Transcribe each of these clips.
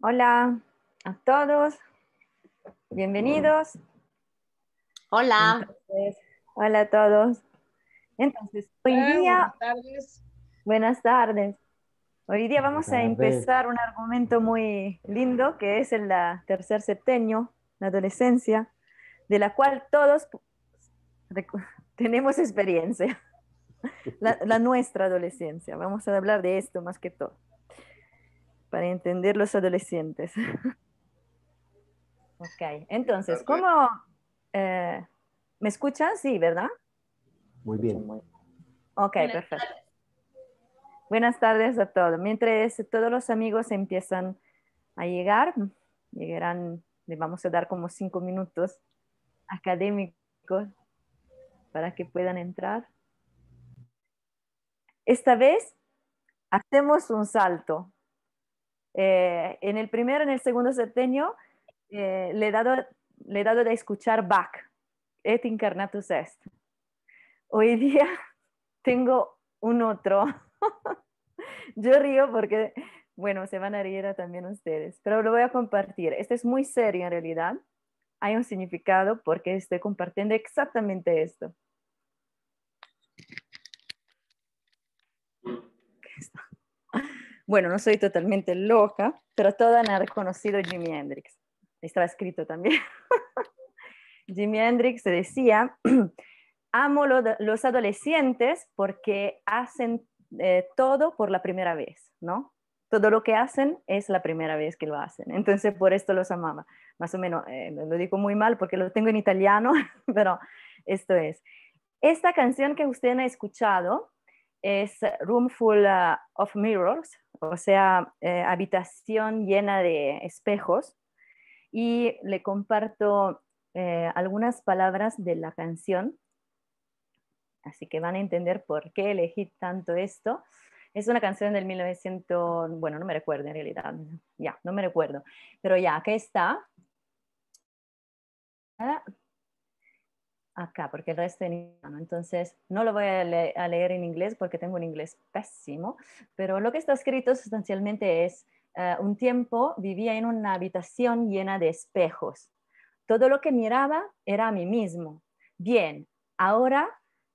Hola a todos, bienvenidos. Hola. hola a todos. Entonces, hoy día... Buenas tardes. Hoy día vamos a empezar un argumento muy lindo que es el tercer septenio, la adolescencia, de la cual todos tenemos experiencia, la nuestra adolescencia. Vamos a hablar de esto más que todo para entender los adolescentes. ok, entonces, ¿cómo eh, me escuchan? Sí, ¿verdad? Muy bien. Ok, perfecto. Buenas tardes a todos. Mientras todos los amigos empiezan a llegar, llegarán, le vamos a dar como cinco minutos académicos para que puedan entrar. Esta vez hacemos un salto eh, en el primero, en el segundo septenio, eh, le, he dado, le dado de escuchar Bach, et incarnatus est. Hoy día tengo un otro. Yo río porque, bueno, se van a reír también ustedes, pero lo voy a compartir. Este es muy serio en realidad. Hay un significado porque estoy compartiendo exactamente esto. Mm. está? Bueno, no soy totalmente loca, pero toda han reconocido a Jimi Hendrix. Estaba escrito también. Jimi Hendrix decía, amo los adolescentes porque hacen eh, todo por la primera vez, ¿no? Todo lo que hacen es la primera vez que lo hacen. Entonces, por esto los amaba. Más o menos, eh, lo digo muy mal porque lo tengo en italiano, pero esto es. Esta canción que usted ha escuchado es Room Full ah, of Mirrors, o sea, eh, habitación llena de espejos. Y le comparto eh, algunas palabras de la canción, así que van a entender por qué elegí tanto esto. Es una canción del 1900, bueno, no me recuerdo en realidad, ya, no me recuerdo, pero ya, aquí está acá, porque el resto en italiano. Entonces, no lo voy a, leer en inglés porque tengo un inglés pésimo, pero lo que está escrito sustancialmente es, eh, un tiempo vivía en una habitación llena de espejos. Todo lo que miraba era a mí mismo. Bien, ahora,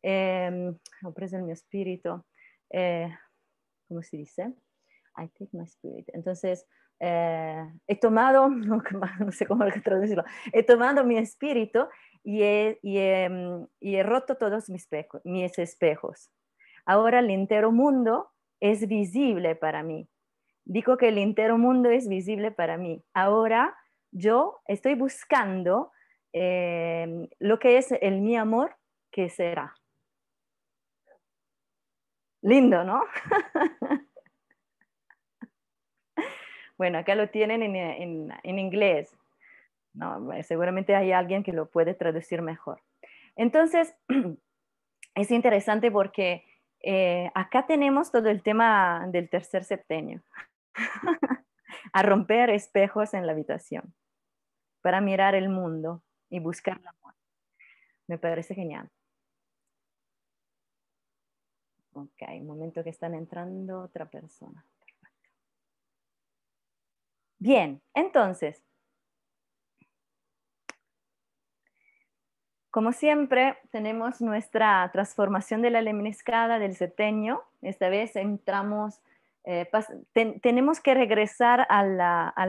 eh, em, oh, preso en mi espíritu, eh, ¿cómo se dice? I take my spirit. Entonces, eh, he tomado, no, sé cómo traducirlo, he tomado mi espíritu y he, y mm, roto todos mis, mis espejos. Ahora el entero mundo es visible para mí. Digo que el entero mundo es visible para mí. Ahora yo estoy buscando eh, lo que es el mi amor que será. Lindo, ¿no? Bueno, acá lo tienen en, inglés. Eh, seguramente hay alguien que lo puede traducir mejor. Entonces, es interesante porque eh, acá tenemos todo el tema del tercer septenio, a romper espejos en la habitación para mirar el mundo y buscar la amor. Me parece genial. Ok, un momento que están entrando otra persona. Bien, entonces, Como siempre, tenemos nuestra transformación de la lemniscada del seteño. Esta vez entramos, eh, tenemos que regresar al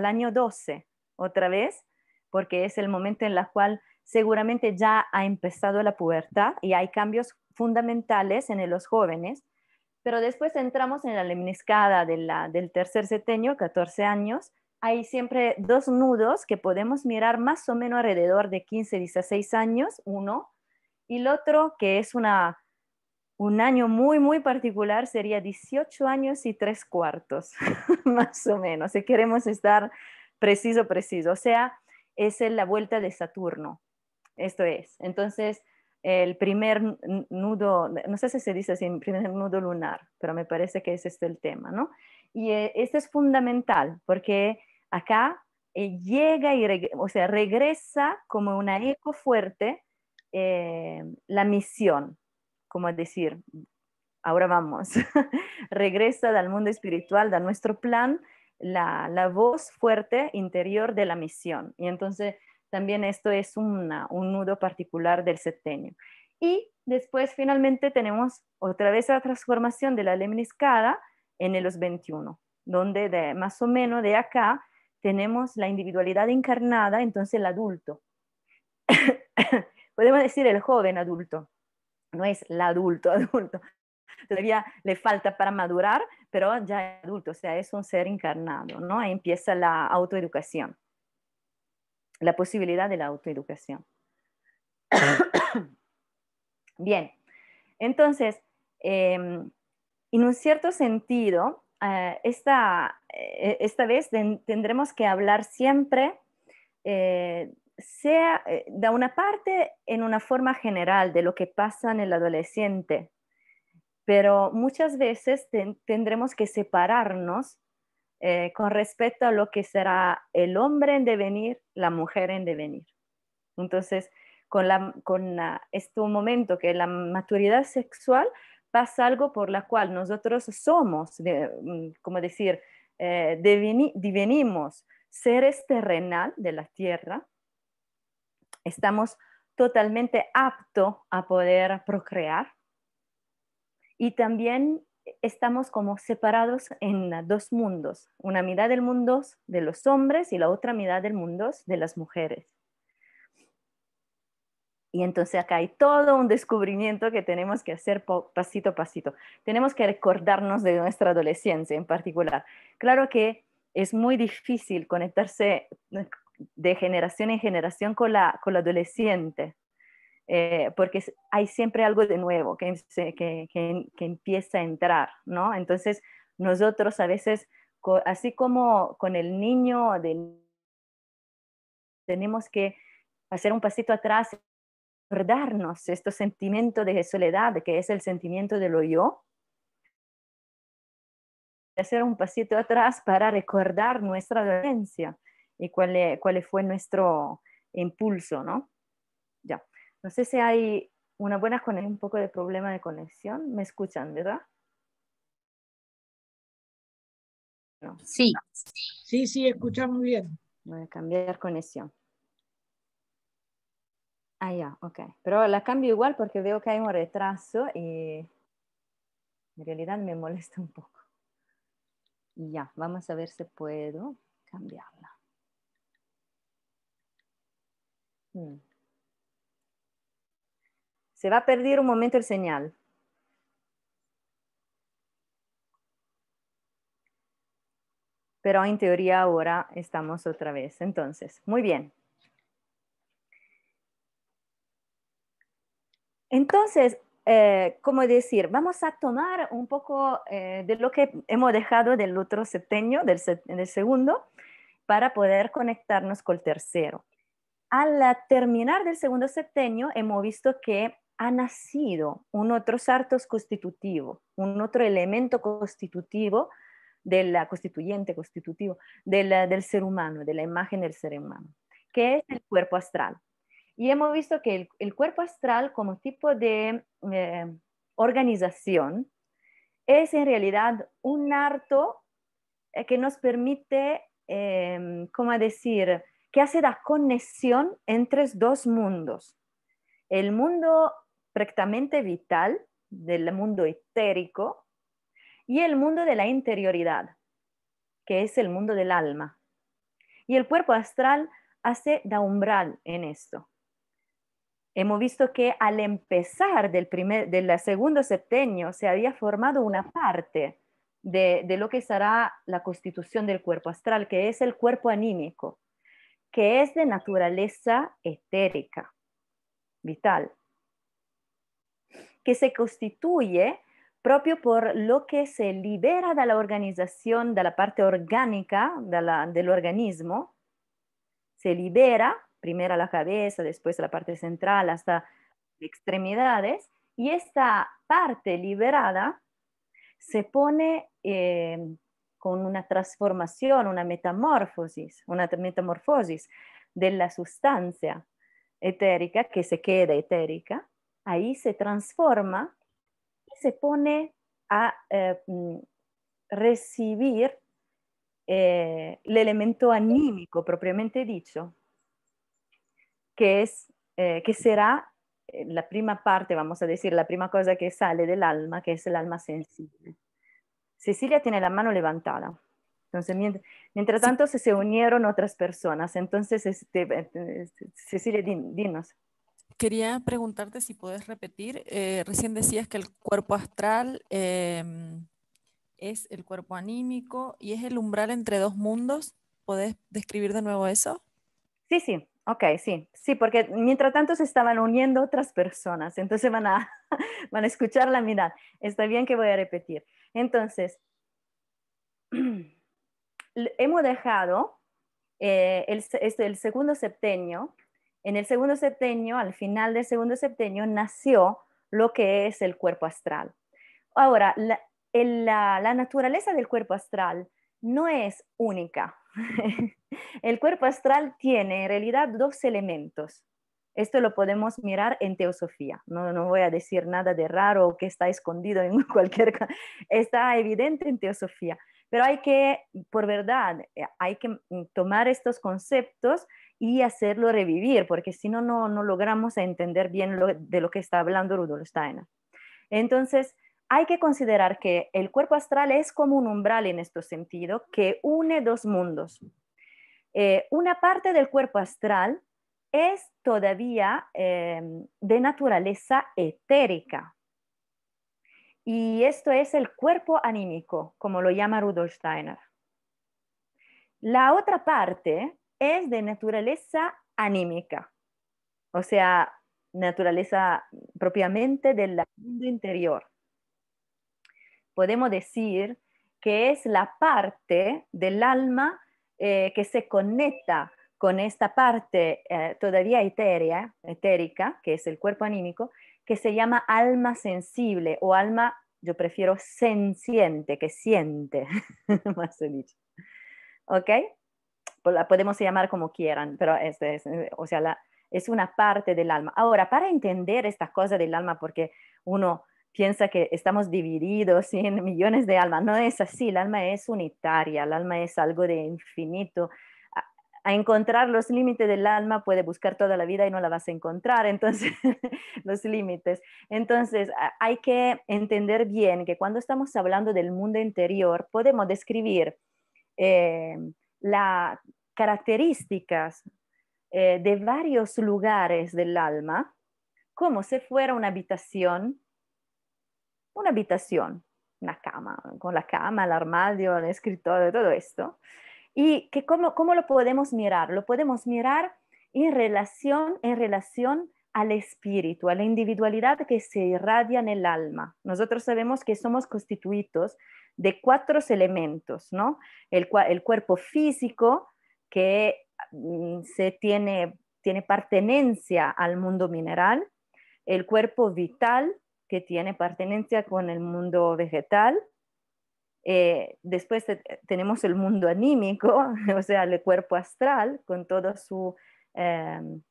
año 12 otra vez, porque es el momento en el cual seguramente ya ha empezado la pubertad y hay cambios fundamentales en los jóvenes. Pero después entramos en la lemniscada del tercer seteño, 14 años, hay siempre dos nudos que podemos mirar más o menos alrededor de 15, 16 años, uno, y el otro que es una, un año muy, muy particular sería 18 años y tres cuartos, más o menos, si queremos estar preciso, preciso. O sea, es la vuelta de Saturno, esto es. Entonces, el primer nudo, no sé si se dice así, el primer nudo lunar, pero me parece que es este el tema, ¿no? Y eh, esto es fundamental porque acá eh, llega y o sea, regresa como una eco fuerte eh, la misión, como decir, ahora vamos, regresa del mundo espiritual, de nuestro plan, la, la, voz fuerte interior de la misión. Y entonces también esto es un nudo particular del septenio. Y después finalmente tenemos otra vez la transformación de la lemniscada en el los 21, donde más o menos de acá tenemos la individualidad encarnada, entonces el adulto. Podemos decir el joven adulto, no es el adulto adulto. Todavía le falta para madurar, pero ya es adulto, o sea, es un ser encarnado, ¿no? Ahí empieza la autoeducación, la posibilidad de la autoeducación. Bien, entonces, em, en un cierto sentido, eh, eh, esta, vez tendremos que hablar siempre, eh, sea de una parte en una forma general de lo que pasa en el adolescente, pero muchas veces tendremos que separarnos con respecto a lo que será el hombre en devenir, la mujer en devenir. Entonces, con, la, con este momento que la maturidad sexual pasa algo por la cual nosotros somos, de, mm, como decir, eh, divinimos seres terrenal de la tierra, estamos totalmente aptos a poder procrear y también estamos como separados en dos mundos, una mitad del mundo de los hombres y la otra mitad del mundo de las mujeres. Y entonces acá hay todo un descubrimiento que tenemos que hacer pasito a pasito. Tenemos que recordarnos de nuestra adolescencia en particular. Claro que es muy difícil conectarse eh, de generación en generación con la, con la adolescente, eh, porque hay siempre algo de nuevo que, que, que, empieza a entrar, ¿no? Entonces nosotros a veces, así como con el niño, tenemos que hacer un pasito atrás recordarnos este sentimiento de soledad, que es el sentimiento de lo yo, hacer un pasito atrás para recordar nuestra dolencia y cuál, e, cuál fue nuestro impulso, ¿no? Ya. No sé si hay una buena conexión, un poco de problema de conexión. ¿Me escuchan, verdad? Sí. Sí, sí, escuchamos bien. Voy a cambiar conexión. Ah, ya, ok. Pero la cambio igual porque veo que hay un retraso y en realidad me molesta un poco. Ya, vamos a ver si puedo cambiarla. Hmm. Se va a perder un momento el señal. Pero en teoría ahora estamos otra vez. Entonces, muy bien. Entonces, eh, como decir, vamos a tomar un poco eh, de lo que hemos dejado del otro septenio, del, segundo, para poder conectarnos con el tercero. Al terminar del segundo septenio, hemos visto que ha nacido un otro sartos constitutivo, un otro elemento constitutivo del constituyente constitutivo del ser humano, de la imagen del ser humano, que es el cuerpo astral. Y hemos visto que el, cuerpo astral como tipo de eh, organización es en realidad un harto eh, que nos permite, como eh, ¿cómo decir?, que hace la conexión entre dos mundos. El mundo prácticamente vital, del mundo etérico, y el mundo de la interioridad, que es el mundo del alma. Y el cuerpo astral hace da umbral en esto hemos visto que al empezar del, primer, del segundo septenio se había formado una parte de, lo que será la constitución del cuerpo astral, que es el cuerpo anímico, que es de naturaleza etérica, vital, que se constituye propio por lo que se libera de la organización, de la parte orgánica del organismo, se libera primero la cabeza, después la parte central hasta extremidades, y esta parte liberada se pone eh, con una transformación, una metamorfosis, una metamorfosis de la sustancia etérica que se queda etérica, ahí se transforma y se pone a eh, mm, recibir eh, el elemento anímico propiamente dicho, que, es, eh, que será eh, la primera parte, vamos a decir, la primera cosa que sale del alma, que es el alma sensible. Cecilia tiene la mano levantada. Entonces, mientras, tanto, se se unieron otras personas. Entonces, este, eh, Cecilia, dinos. Quería preguntarte si puedes repetir. recién decías que el cuerpo astral em, es el cuerpo anímico y es el umbral entre dos mundos. ¿Puedes describir de nuevo eso? Sí, sí. Ok, sí, sí, porque mientras tanto se estaban uniendo otras personas, entonces van a, van a escuchar la mirada. Está bien que voy a repetir. Entonces, hemos dejado eh, este, el, segundo septenio. En el segundo septenio, al final del segundo septenio, nació lo que es el cuerpo astral. Ahora, la, la, la naturaleza del cuerpo astral no es única, el cuerpo astral tiene en realidad dos elementos. Esto lo podemos mirar en teosofía. No, voy a decir nada de raro o que está escondido en cualquier... Está evidente en teosofía. Pero hay que, por verdad, eh, hay que mm, tomar estos conceptos y hacerlo revivir, porque si no, no, no logramos entender bien de lo que está hablando Rudolf Steiner. Entonces, hay que considerar que el cuerpo astral es como un umbral en este sentido que une dos mundos. Eh, una parte del cuerpo astral es todavía eh, de naturaleza etérica. Y esto es el cuerpo anímico, como lo llama Rudolf Steiner. La otra parte es de naturaleza anímica, o sea, naturaleza propiamente del mundo interior podemos decir que es la parte del alma eh, que se conecta con esta parte eh, todavía etérea, etérica, que es el cuerpo anímico, que se llama alma sensible o alma, yo prefiero sensiente, que siente, más o dicho. ¿Ok? Pues la podemos llamar como quieran, pero es, es, o sea, la, es una parte del alma. Ahora, para entender esta cosa del alma, porque uno piensa que estamos divididos en millones de almas. No es así, el alma es unitaria, el alma es algo de infinito. A, encontrar los límites del alma puede buscar toda la vida y no la vas a encontrar, entonces los límites. Entonces hay que entender bien que cuando estamos hablando del mundo interior podemos describir eh, las características eh, de varios lugares del alma como si fuera una habitación una habitación, una cama, con la cama, el armario, el escritorio, todo esto. ¿Y que cómo, lo podemos mirar? Lo podemos mirar en relación, en relación al espíritu, a la individualidad que se irradia en el alma. Nosotros sabemos que somos constituidos de cuatro elementos, ¿no? El, el cuerpo físico que mm, se tiene, tiene pertenencia al mundo mineral, el cuerpo vital que tiene pertenencia con el mundo vegetal. Eh, después tenemos el mundo anímico, o sea, el cuerpo astral, con todo su, em,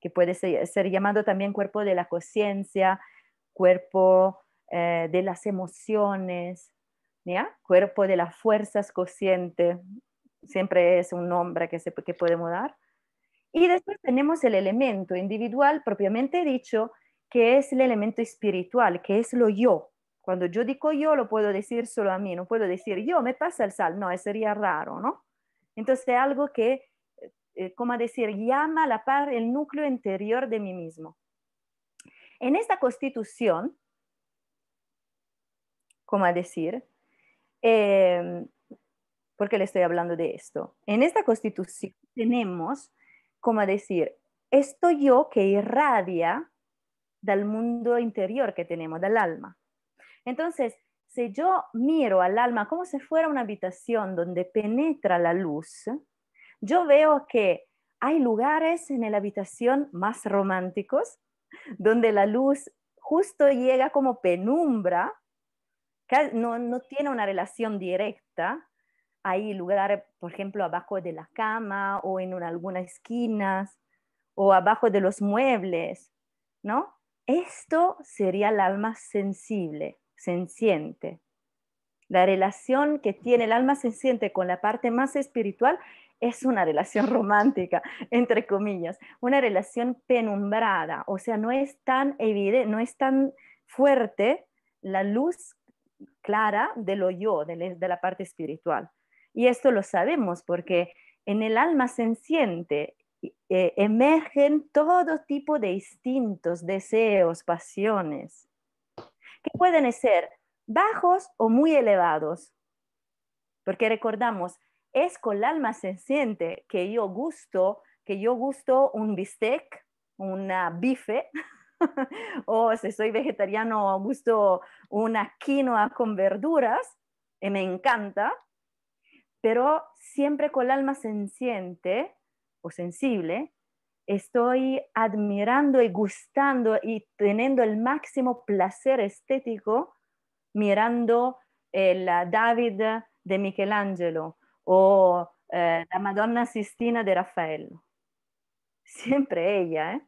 que puede ser, llamado también cuerpo de la conciencia, cuerpo eh, de las emociones, ¿ya? cuerpo de las fuerzas conscientes, siempre es un nombre que, que podemos dar. Y después tenemos el elemento individual propiamente dicho, que es el elemento espiritual, que es lo yo. Cuando yo digo yo, lo puedo decir solo a mí, no puedo decir yo, me pasa el sal, no, sería raro, ¿no? Entonces es algo que, eh, eh como decir, llama la par el núcleo interior de mí mismo. En esta constitución, como decir, eh, em, porque le estoy hablando de esto, en esta constitución tenemos, como decir, esto yo que irradia del mundo interior que tenemos, del alma. Entonces, si yo miro al alma como si fuera una habitación donde penetra la luz, yo veo que hay lugares en la habitación más románticos, donde la luz justo llega como penumbra, que no, tiene una relación directa. Hay lugares, por ejemplo, abajo de la cama o en algunas esquinas o abajo de los muebles, ¿no? Esto sería el alma sensible, sensiente. La relación que tiene el alma sensible con la parte más espiritual es una relación romántica, entre comillas, una relación penumbrada, o sea, no es tan evidente, no es tan fuerte la luz clara de lo yo, de, la parte espiritual. Y esto lo sabemos porque en el alma sensible eh, emergen todo tipo de instintos, deseos, pasiones, que pueden ser bajos o muy elevados. Porque recordamos, es con el alma siente que yo gusto, que yo gusto un bistec, una bife, o si soy vegetariano, gusto una quinoa con verduras, me encanta, pero siempre con el alma senciente, o sensible, estoy admirando y gustando y teniendo el máximo placer estético mirando el eh, David de Michelangelo o eh, la Madonna Sistina de Rafael. Siempre ella. ¿eh?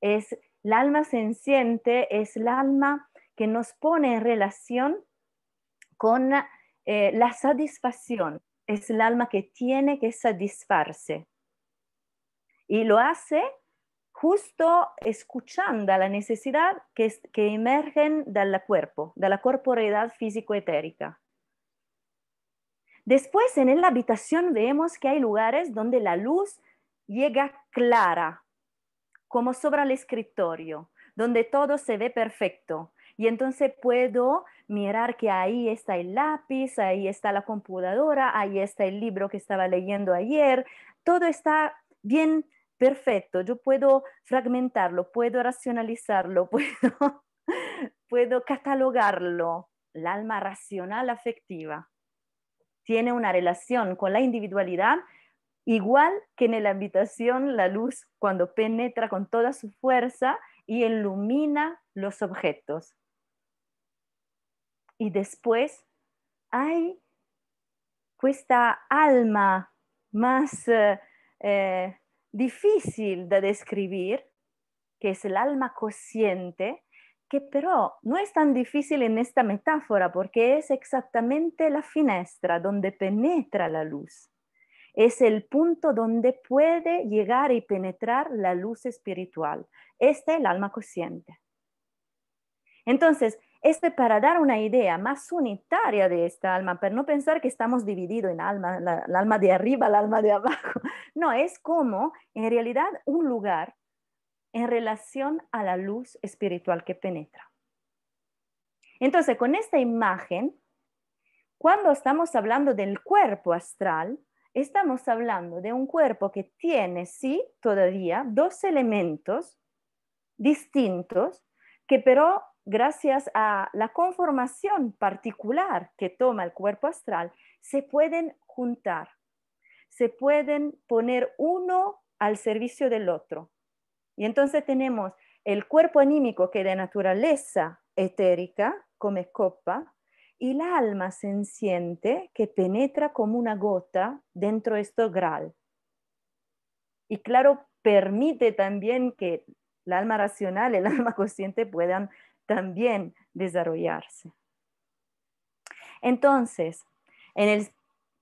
Es el alma senciente, es el alma que nos pone en relación con la satisfacción es el alma que tiene que satisfarse. Y lo hace justo escuchando la necesidad que, que emergen del cuerpo, de la corporeidad físico-etérica. Después en la habitación vemos que hay lugares donde la luz llega clara, como sobre el escritorio, donde todo se ve perfecto, y entonces puedo mirar que ahí está el lápiz, ahí está la computadora, ahí está el libro que estaba leyendo ayer. Todo está bien perfecto. Yo puedo fragmentarlo, puedo racionalizarlo, puedo, catalogarlo. La alma racional afectiva tiene una relación con la individualidad igual que en la habitación la luz cuando penetra con toda su fuerza y ilumina los objetos y después hay esta alma más eh, eh, difícil de describir, que es el alma consciente, que pero no es tan difícil en esta metáfora porque es exactamente la finestra donde penetra la luz. Es el punto donde puede llegar y penetrar la luz espiritual. Esta es el alma consciente. Entonces, este para dar una idea más unitaria de esta alma, para no pensar que estamos divididos en alma, la, alma de arriba, la alma de abajo. No, es como en realidad un lugar en relación a la luz espiritual que penetra. Entonces, con esta imagen, cuando estamos hablando del cuerpo astral, estamos hablando de un cuerpo que tiene, sí, todavía dos elementos distintos que pero gracias a la conformación particular que toma el cuerpo astral, se pueden juntar, se pueden poner uno al servicio del otro. Y entonces tenemos el cuerpo anímico que de naturaleza etérica, como copa, y la alma senciente que penetra como una gota dentro de esto gral. Y claro, permite también que la alma racional, el alma consciente puedan también desarrollarse. Entonces, en el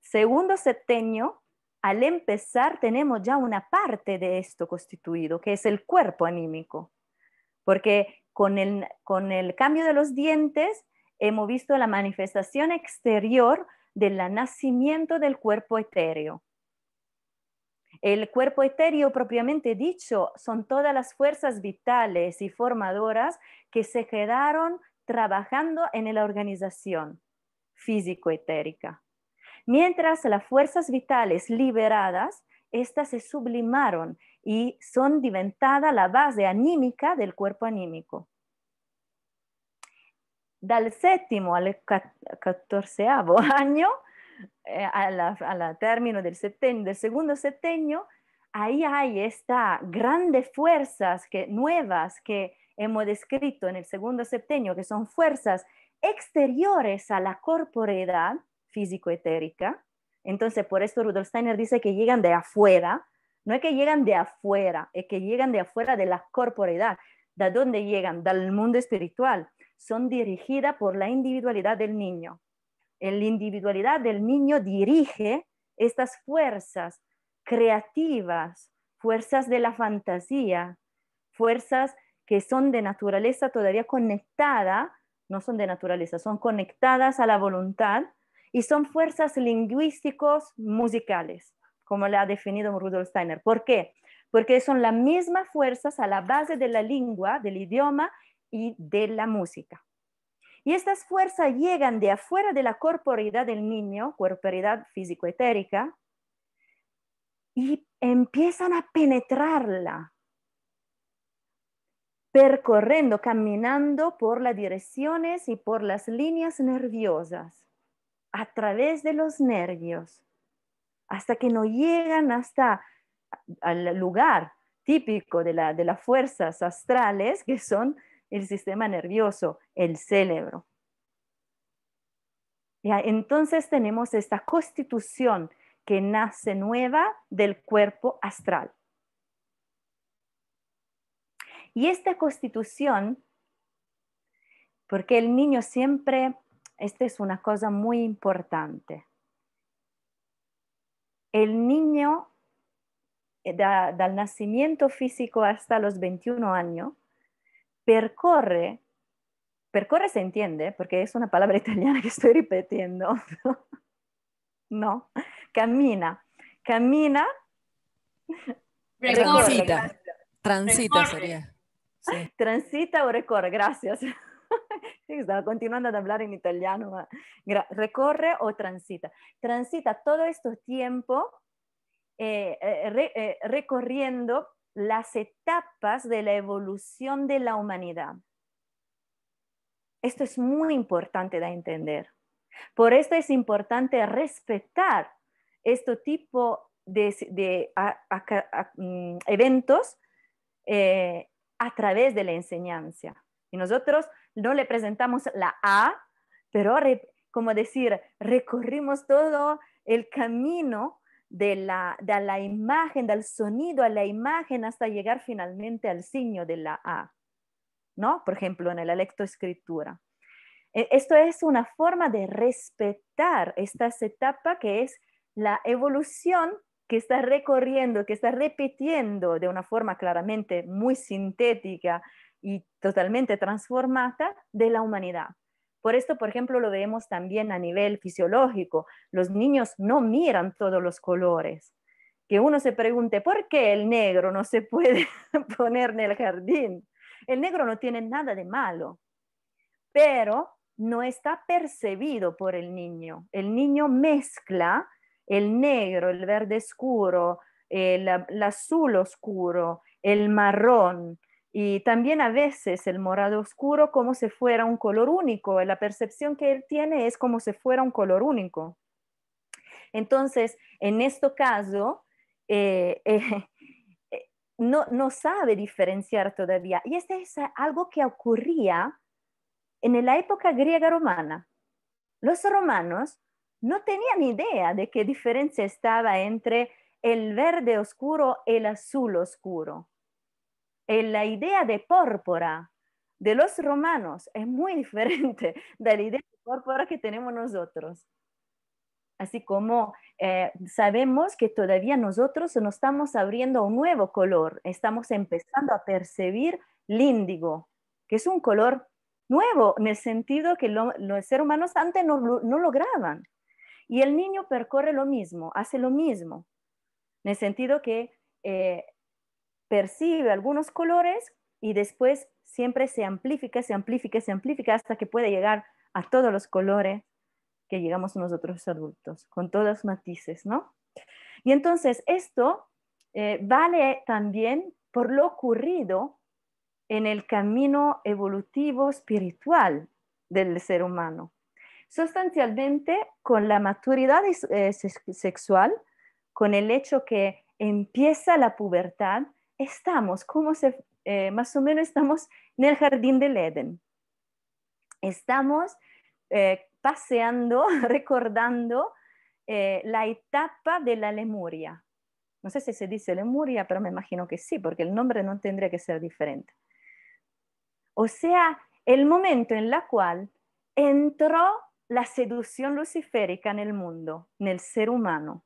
segundo septenio, al empezar tenemos ya una parte de esto constituido, que es el cuerpo anímico, porque con el, con el cambio de los dientes hemos visto la manifestación exterior del nacimiento del cuerpo etéreo, el cuerpo etéreo propiamente dicho son todas las fuerzas vitales y formadoras que se quedaron trabajando en la organización físico-etérica. Mientras las fuerzas vitales liberadas, estas se sublimaron y son diventadas la base anímica del cuerpo anímico. Dal séptimo al catorceavo año, eh, a la término del, segundo septenio, ahí hay estas grandes fuerzas que, nuevas que hemos descrito en el segundo septenio, que son fuerzas exteriores a la corporeidad físico-etérica. Entonces, por esto Rudolf Steiner dice que llegan de afuera, no es que llegan de afuera, es que llegan de afuera de la corporeidad. ¿De dónde llegan? Del mundo espiritual. Son dirigidas por la individualidad del niño la individualidad del niño dirige estas fuerzas creativas, fuerzas de la fantasía, fuerzas que son de naturaleza todavía conectada, no son de naturaleza, son conectadas a la voluntad y son fuerzas lingüísticos musicales, como la ha definido Rudolf Steiner. ¿Por qué? Porque son las mismas fuerzas a la base de la lengua, del idioma y de la música. Y estas fuerzas llegan de afuera de la corporalidad del niño, corporalidad físico-etérica, y empiezan a penetrarla, percorriendo, caminando por las direcciones y por las líneas nerviosas, a través de los nervios, hasta que no llegan hasta al lugar típico de, de las fuerzas astrales, que son el sistema nervioso, el cerebro. Entonces tenemos esta constitución que nace nueva del cuerpo astral. Y esta constitución, porque el niño siempre, esta es una cosa muy importante, el niño eh, del nacimiento físico hasta los 21 años, percorre, percorre se entiende, porque es una palabra italiana que estoy repitiendo, no, camina, camina. Transita, transita sería. Transita o recorre, gracias. estaba continuando a hablar en italiano. Recorre o transita. Transita todo este tiempo eh, eh, eh, recorriendo las etapas de la evolución de la humanidad. Esto es muy importante de entender. Por esto es importante respetar este tipo de, mm, eventos eh, a través de la enseñanza. Y nosotros no le presentamos la A, pero como decir, recorrimos todo el camino de la, imagen, del sonido a la imagen hasta llegar finalmente al signo de la A, ¿no? Por ejemplo, en la lectoescritura. E, esto es una forma de respetar esta etapa que es la evolución que está recorriendo, que está repitiendo de una forma claramente muy sintética y totalmente transformada de la humanidad. Por esto, por ejemplo, lo vemos también a nivel fisiológico. Los niños no miran todos los colores. Que uno se pregunte, ¿por qué el negro no se puede poner en el jardín? El negro no tiene nada de malo, pero no está percibido por el niño. El niño mezcla el negro, el verde oscuro, el, azul oscuro, el marrón, y también a veces el morado oscuro como si fuera un color único, la percepción que él tiene es como si fuera un color único. Entonces, en este caso, eh, eh, no, no, sabe diferenciar todavía. Y esto es algo que ocurría en la época griega romana. Los romanos no tenían idea de qué diferencia estaba entre el verde oscuro y el azul oscuro la idea de pórpora de los romanos es muy diferente de la idea de pórpora que tenemos nosotros. Así como eh, sabemos que todavía nosotros no estamos abriendo un nuevo color, estamos empezando a percibir índigo, que es un color nuevo en el sentido que los seres humanos antes no, lo lograban. Y el niño percorre lo mismo, hace lo mismo, en el sentido que eh, percibe algunos colores y después siempre se amplifica, se amplifica, se amplifica hasta que puede llegar a todos los colores que llegamos nosotros adultos, con todos los matices, ¿no? Y entonces esto eh, vale también por lo ocurrido en el camino evolutivo espiritual del ser humano. Sustancialmente, con la maturidad eh, sexual, con el hecho que empieza la pubertad, estamos, ¿cómo se, eh, más o menos estamos en el jardín del Edén. Estamos eh, paseando, recordando eh, la etapa de la Lemuria. No sé si se dice Lemuria, pero me imagino que sí, porque el nombre no tendría que ser diferente. O sea, el momento en la cual entró la seducción luciférica en el mundo, en el ser humano.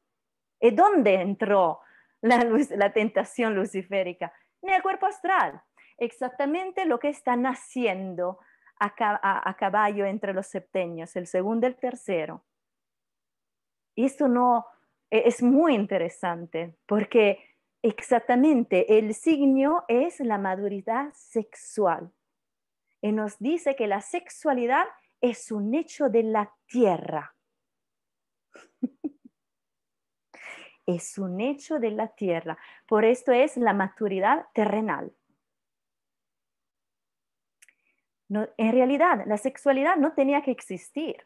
¿Y dónde entró la, tentación luciférica, Ni el cuerpo astral. Exactamente lo que está naciendo a, caballo entre los septenios, el segundo y el tercero. Y esto no, e, es muy interesante porque exactamente el signo es la maduridad sexual. Y nos dice que la sexualidad es un hecho de la tierra es un hecho de la tierra. Por esto es la maturidad terrenal. en realidad, la sexualidad no tenía que existir.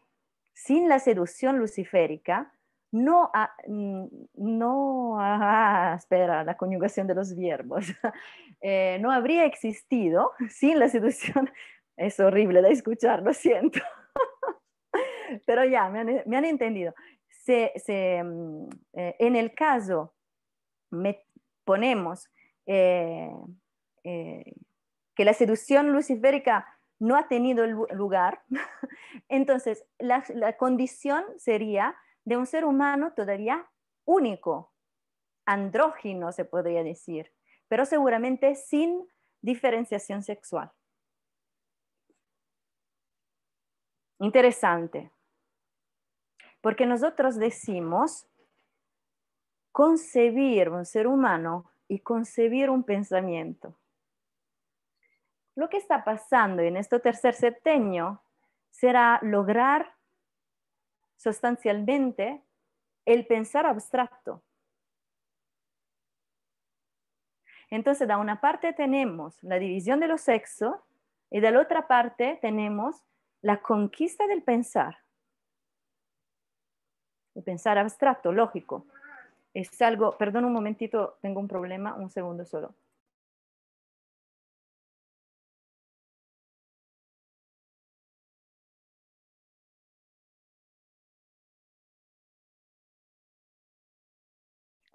Sin la seducción luciférica, no, mm, no ah, espera, la conjugación de los verbos, eh, no habría existido sin la seducción. Es horrible de escuchar, lo siento. Pero ya, me han, me han entendido. Mm, eh, en el caso ponemos eh, eh, que la seducción luciférica no ha tenido lugar, entonces la, la condición sería de un ser humano todavía único, andrógino se podría decir, pero seguramente sin diferenciación sexual. Interesante. Porque nosotros decimos, concebir un ser humano y concebir un pensamiento. Lo que está pasando en este tercer septenio será lograr sustancialmente el pensar abstracto. Entonces, de una parte tenemos la división de los sexos y de la otra parte tenemos la conquista del pensar pensar abstracto, lógico. Es algo, perdón un momentito, tengo un problema, un segundo solo.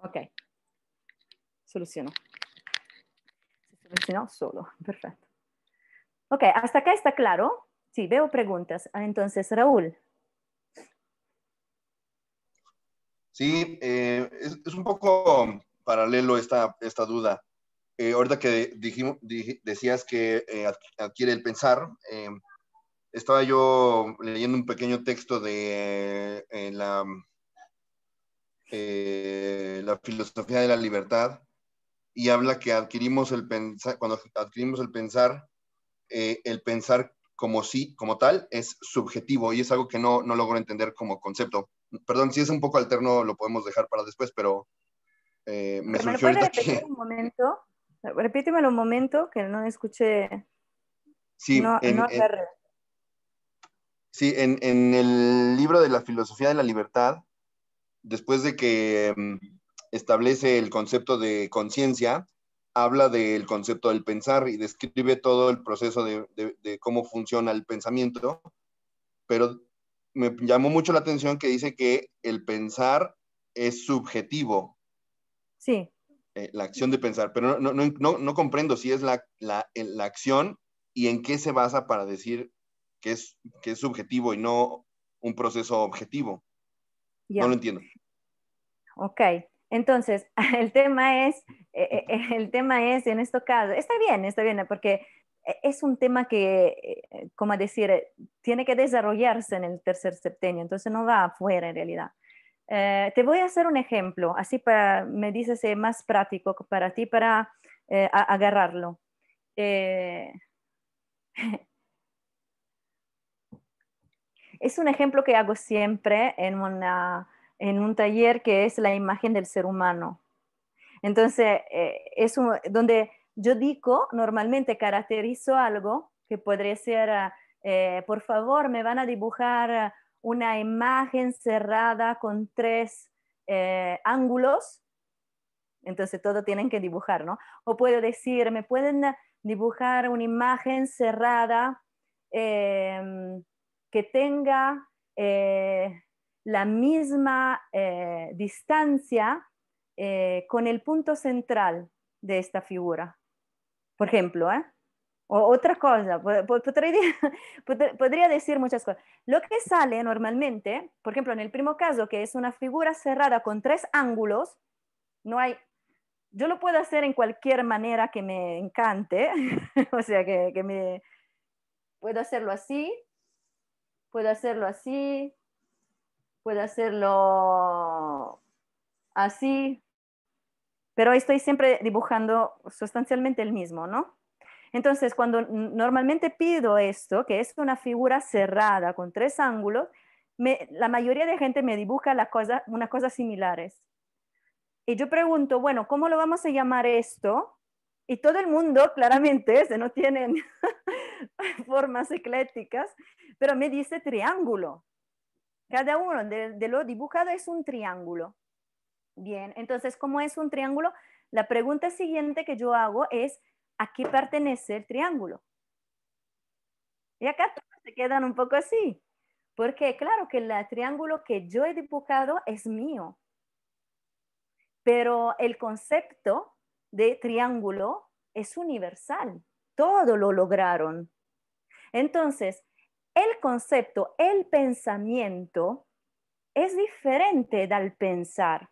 Ok, solucionó. Se solucionó solo, perfecto. Ok, hasta acá está claro. Sí, veo preguntas. Ah, entonces, Raúl, Sí, eh, es, un poco paralelo esta, esta duda. Eh, ahorita que dijimos, decías que eh, adquiere el pensar, estaba yo leyendo un pequeño texto de la, filosofía de la libertad y habla que adquirimos el pensar, cuando adquirimos el pensar, el pensar como sí, como tal, es subjetivo y es algo que no, no logro entender como concepto perdón, si es un poco alterno, lo podemos dejar para después, pero eh, me surgió un momento? repíteme un momento, que no escuché. Sí, en, el libro de la filosofía de la libertad, después de que mm, establece el concepto de conciencia, habla del concepto del pensar y describe todo el proceso de cómo funciona el pensamiento, pero me llamó mucho la atención que dice que el pensar es subjetivo. Sí. Eh, la acción de pensar, pero no, no, no, no comprendo si es la, la, la, acción y en qué se basa para decir que es, que es subjetivo y no un proceso objetivo. No lo entiendo. Ok, entonces el tema es, eh, eh, el tema es en esto caso, está bien, está bien, porque e, es un tema que, eh, como decir, tiene que desarrollarse en el tercer septenio, entonces no va afuera en realidad. Eh, te voy a hacer un ejemplo, así para, me dices, eh, más práctico para ti, para agarrarlo. es un ejemplo que hago siempre en, un taller que es la imagen del ser humano. Entonces, es un, donde yo digo, normalmente caracterizo algo que podría ser, ah, eh, por favor, me van a dibujar una imagen cerrada con tres eh, ángulos. Entonces todo tienen que dibujar, ¿no? O puedo decir, me pueden dibujar una imagen cerrada em, que tenga eh, la misma distancia con el punto central de esta figura por ejemplo, ¿eh? O otra cosa, podría, podría decir muchas cosas. Lo que sale normalmente, por ejemplo, en el primer caso, que es una figura cerrada con tres ángulos, no hay yo lo puedo hacer en cualquier manera que me encante, o sea, que, que, me... Puedo hacerlo así, puedo hacerlo así, puedo hacerlo así, pero estoy siempre dibujando sustancialmente el mismo, ¿no? Entonces, cuando normalmente pido esto, que es una figura cerrada con tres ángulos, la mayoría de gente me dibuja la cosa, unas cosas similares. Y yo pregunto, bueno, ¿cómo lo vamos a llamar esto? Y todo el mundo, claramente, se no tienen formas eclécticas, pero me dice triángulo. Cada uno de lo dibujado es un triángulo. Bien, entonces, ¿cómo es un triángulo? La pregunta siguiente que yo hago es, ¿a qué pertenece el triángulo? Y acá todos se quedan un poco así, porque claro que el triángulo que yo he dibujado es mío, pero el concepto de triángulo es universal, todo lo lograron. Entonces, el concepto, el pensamiento es diferente del pensar.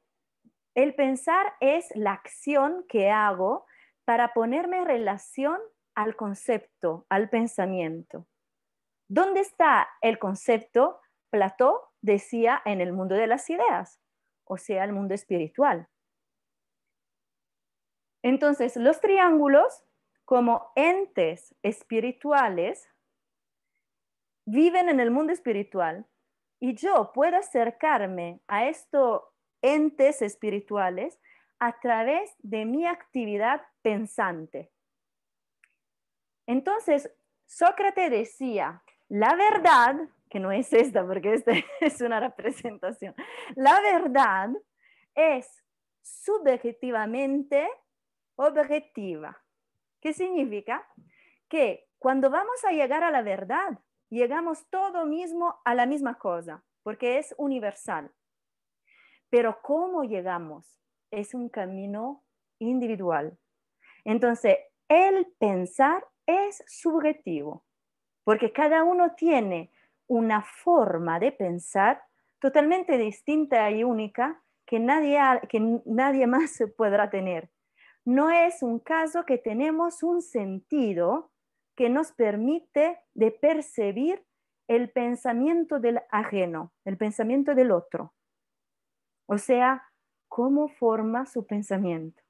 El pensar es la acción que hago para ponerme en relación al concepto, al pensamiento. ¿Dónde está el concepto? Platón decía en el mundo de las ideas, o sea, el mundo espiritual. Entonces, los triángulos como entes espirituales viven en el mundo espiritual y yo puedo acercarme a esto entes espirituales a través de mi actividad pensante. Entonces, Sócrates decía, la verdad, que no es esta porque esta es una representación, la verdad es subjetivamente objetiva. ¿Qué significa? Que cuando vamos a llegar a la verdad, llegamos todo mismo a la misma cosa, porque es universal. Pero cómo llegamos es un camino individual. Entonces, el pensar es subjetivo, porque cada uno tiene una forma de pensar totalmente distinta y única que nadie, que nadie más podrá tener. No es un caso que tenemos un sentido que nos permite de percibir el pensamiento del ajeno, el pensamiento del otro. O sea, cómo forma su pensamiento.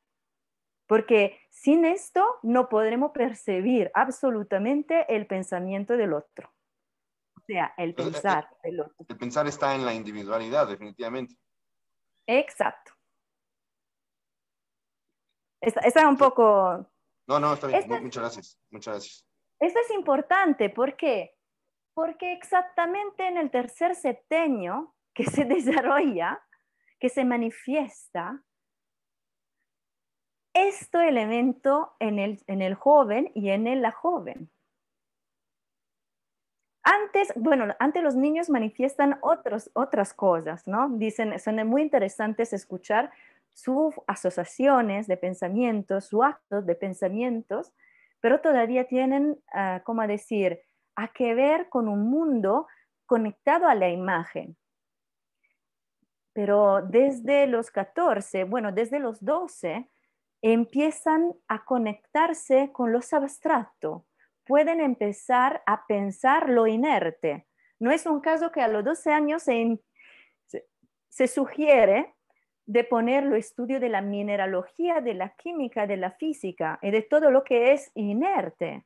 Porque sin esto no podremos percibir absolutamente el pensamiento del otro. O sea, el pensar el, del otro. El pensar está en la individualidad, definitivamente. Exacto. Está, es un poco... No, no, está bien. muchas gracias. Muchas gracias. Esto es importante. ¿Por qué? Porque exactamente en el tercer septenio que se desarrolla, que se manifiesta este elemento en el, joven y en la joven. Antes, bueno, antes los niños manifiestan otros, otras cosas, ¿no? Dicen, son muy interesantes escuchar sus asociaciones de pensamientos, su actos de pensamientos, pero todavía tienen, ah, como decir, a que ver con un mundo conectado a la imagen, pero desde los 14, bueno, desde los 12, empiezan a conectarse con los abstracto, pueden empezar a pensar lo inerte. No es un caso que a los 12 años se, sugiere de poner estudio estudio de la mineralogía, de la química, de la física y de todo lo que es inerte,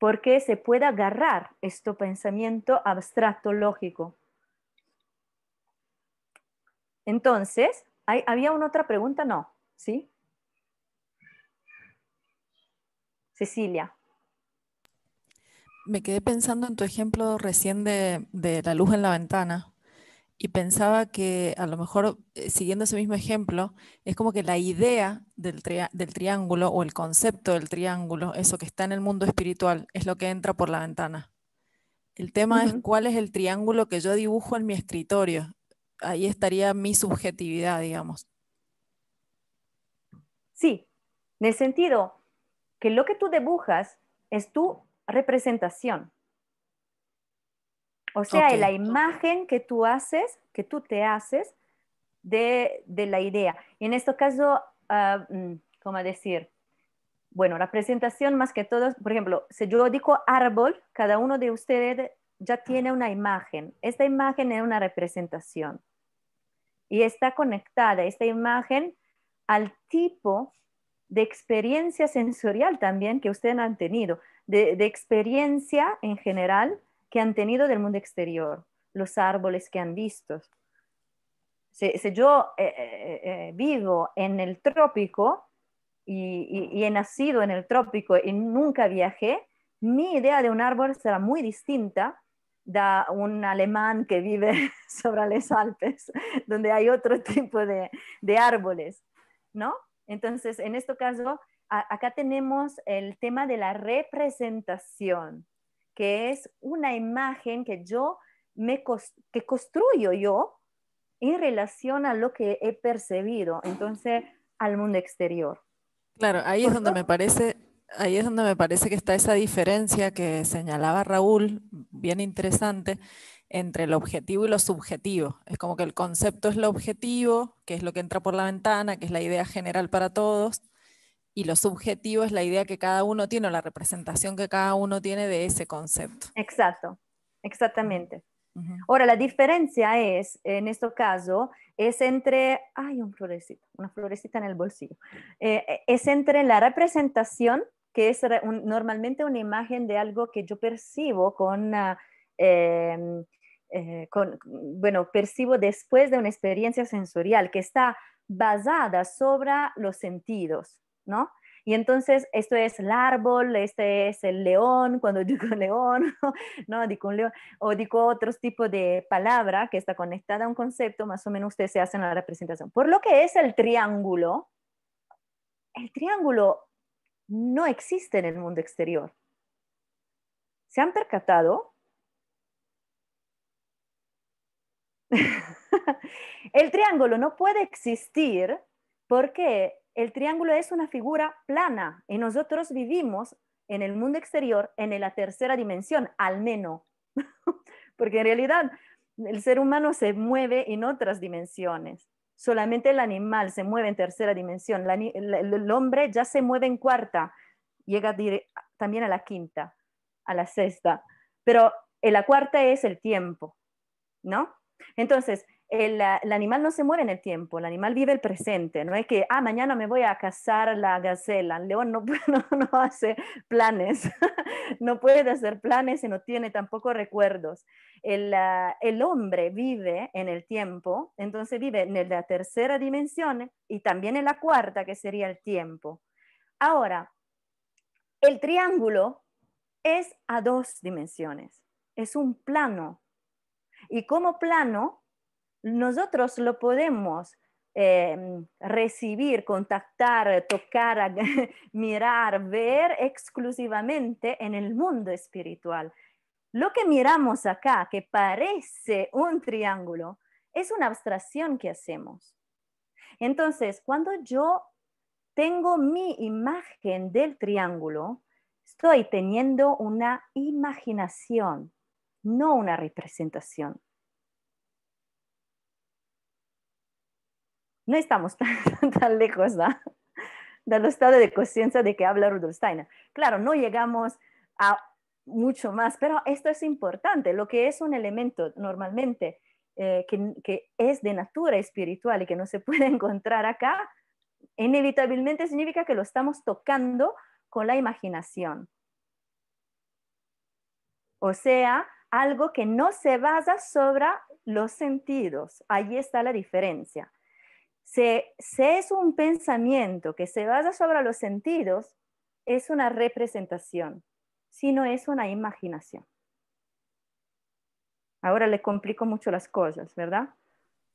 porque se puede agarrar esto pensamiento abstracto lógico. Entonces, ¿había una otra pregunta? No, ¿sí? Cecilia. Me quedé pensando en tu ejemplo recién de, la luz en la ventana y pensaba que a lo mejor, eh, siguiendo ese mismo ejemplo, es como que la idea del, triángulo o el concepto del triángulo, eso que está en el mundo espiritual, es lo que entra por la ventana. El tema es cuál es el triángulo que yo dibujo en mi escritorio ahí estaría mi subjetividad, digamos. Sí, en el sentido que lo que tú dibujas es tu representación. O sea, la imagen que tú haces, que tú te haces de, la idea. Y en este caso, ah, mm, ¿cómo decir? Bueno, la presentación más que todo, por ejemplo, si yo digo árbol, cada uno de ustedes ya tiene una imagen. Esta imagen es una representación y está conectada esta imagen al tipo de experiencia sensorial también que ustedes han tenido, de, experiencia en general que han tenido del mundo exterior, los árboles que han visto. Si, yo eh, eh, eh, vivo en el trópico y he nacido en el trópico y nunca viajé, mi idea de un árbol será muy distinta da un alemán que vive sobre los Alpes, donde hay otro tipo de, árboles, ¿no? Entonces, en este caso, acá tenemos el tema de la representación, que es una imagen que yo me que construyo yo en relación a lo que he percibido, entonces, al mundo exterior. Claro, ahí es donde me parece ahí es donde me parece que está esa diferencia que señalaba Raúl, bien interesante, entre el objetivo y lo subjetivo. Es como que el concepto es lo objetivo, que es lo que entra por la ventana, que es la idea general para todos, y lo subjetivo es la idea que cada uno tiene o la representación que cada uno tiene de ese concepto. Exacto, exactamente. Ahora, la diferencia es, en este caso, es entre, ¡Ay, un florecito, una florecita en el bolsillo, eh, es entre la representación que es normalmente una imagen de algo que yo percibo ah, em, eh, con, bueno, percibo después de una experiencia sensorial que está basada sobre los sentidos, ¿no? Y entonces, esto es el árbol, este es el león, cuando digo león, no, digo león, o digo otro tipo de palabra que está conectada a un concepto, más o menos ustedes se hacen la representación. Por lo que es el triángulo, el triángulo no existe en el mundo exterior. ¿Se han percatado? el triángulo no puede existir porque el triángulo es una figura plana y nosotros vivimos en el mundo exterior en la tercera dimensión, al menos, porque en realidad el ser humano se mueve en otras dimensiones solamente el animal se mueve en tercera dimensión, el, hombre ya se mueve en cuarta, llega también a la quinta, a la sexta, pero la cuarta es el tiempo, ¿no? Entonces, el, animal no se mueve en el tiempo, el animal vive el presente, no es que, ah, mañana me voy a cazar la gacela, el león no, no hace planes, no puede hacer planes y no tiene tampoco recuerdos. El, hombre vive en el tiempo, entonces vive en la tercera dimensión y también en la cuarta, que sería el tiempo. Ahora, el triángulo es a dos dimensiones, es un plano. Y como plano, nosotros lo podemos Em, recibir, contactar, tocar, mirar, ver exclusivamente en el mundo espiritual. Lo que miramos acá, que parece un triángulo, es una abstracción que hacemos. Entonces, cuando yo tengo mi imagen del triángulo, estoy teniendo una imaginación, no una representación. no estamos tan, tan, lejos ¿no? del estado de conciencia de que habla Rudolf Steiner. Claro, no llegamos a mucho más, pero esto es importante, lo que es un elemento normalmente eh, que, es de natura espiritual y que no se puede encontrar acá, inevitablemente significa que lo estamos tocando con la imaginación. O sea, algo que no se basa sobre los sentidos. Ahí está la diferencia se, es un pensamiento que se basa sobre los sentidos, es una representación, si no es una imaginación. Ahora le complico mucho las cosas, ¿verdad?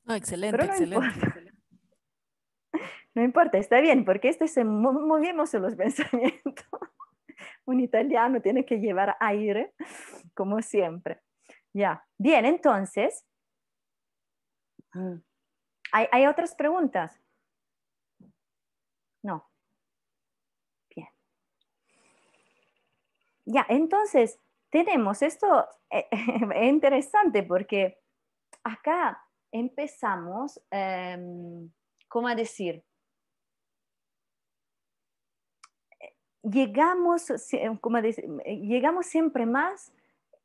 No, excelente, no Importa. está bien, porque esto se movimiento en los pensamientos. Un italiano tiene que llevar aire, como siempre. Ya, bien, entonces, mm. ¿Hay, otras preguntas? No. Bien. Ya, entonces, tenemos esto eh, interesante porque acá empezamos, em, ¿cómo decir? Llegamos, decir, llegamos siempre más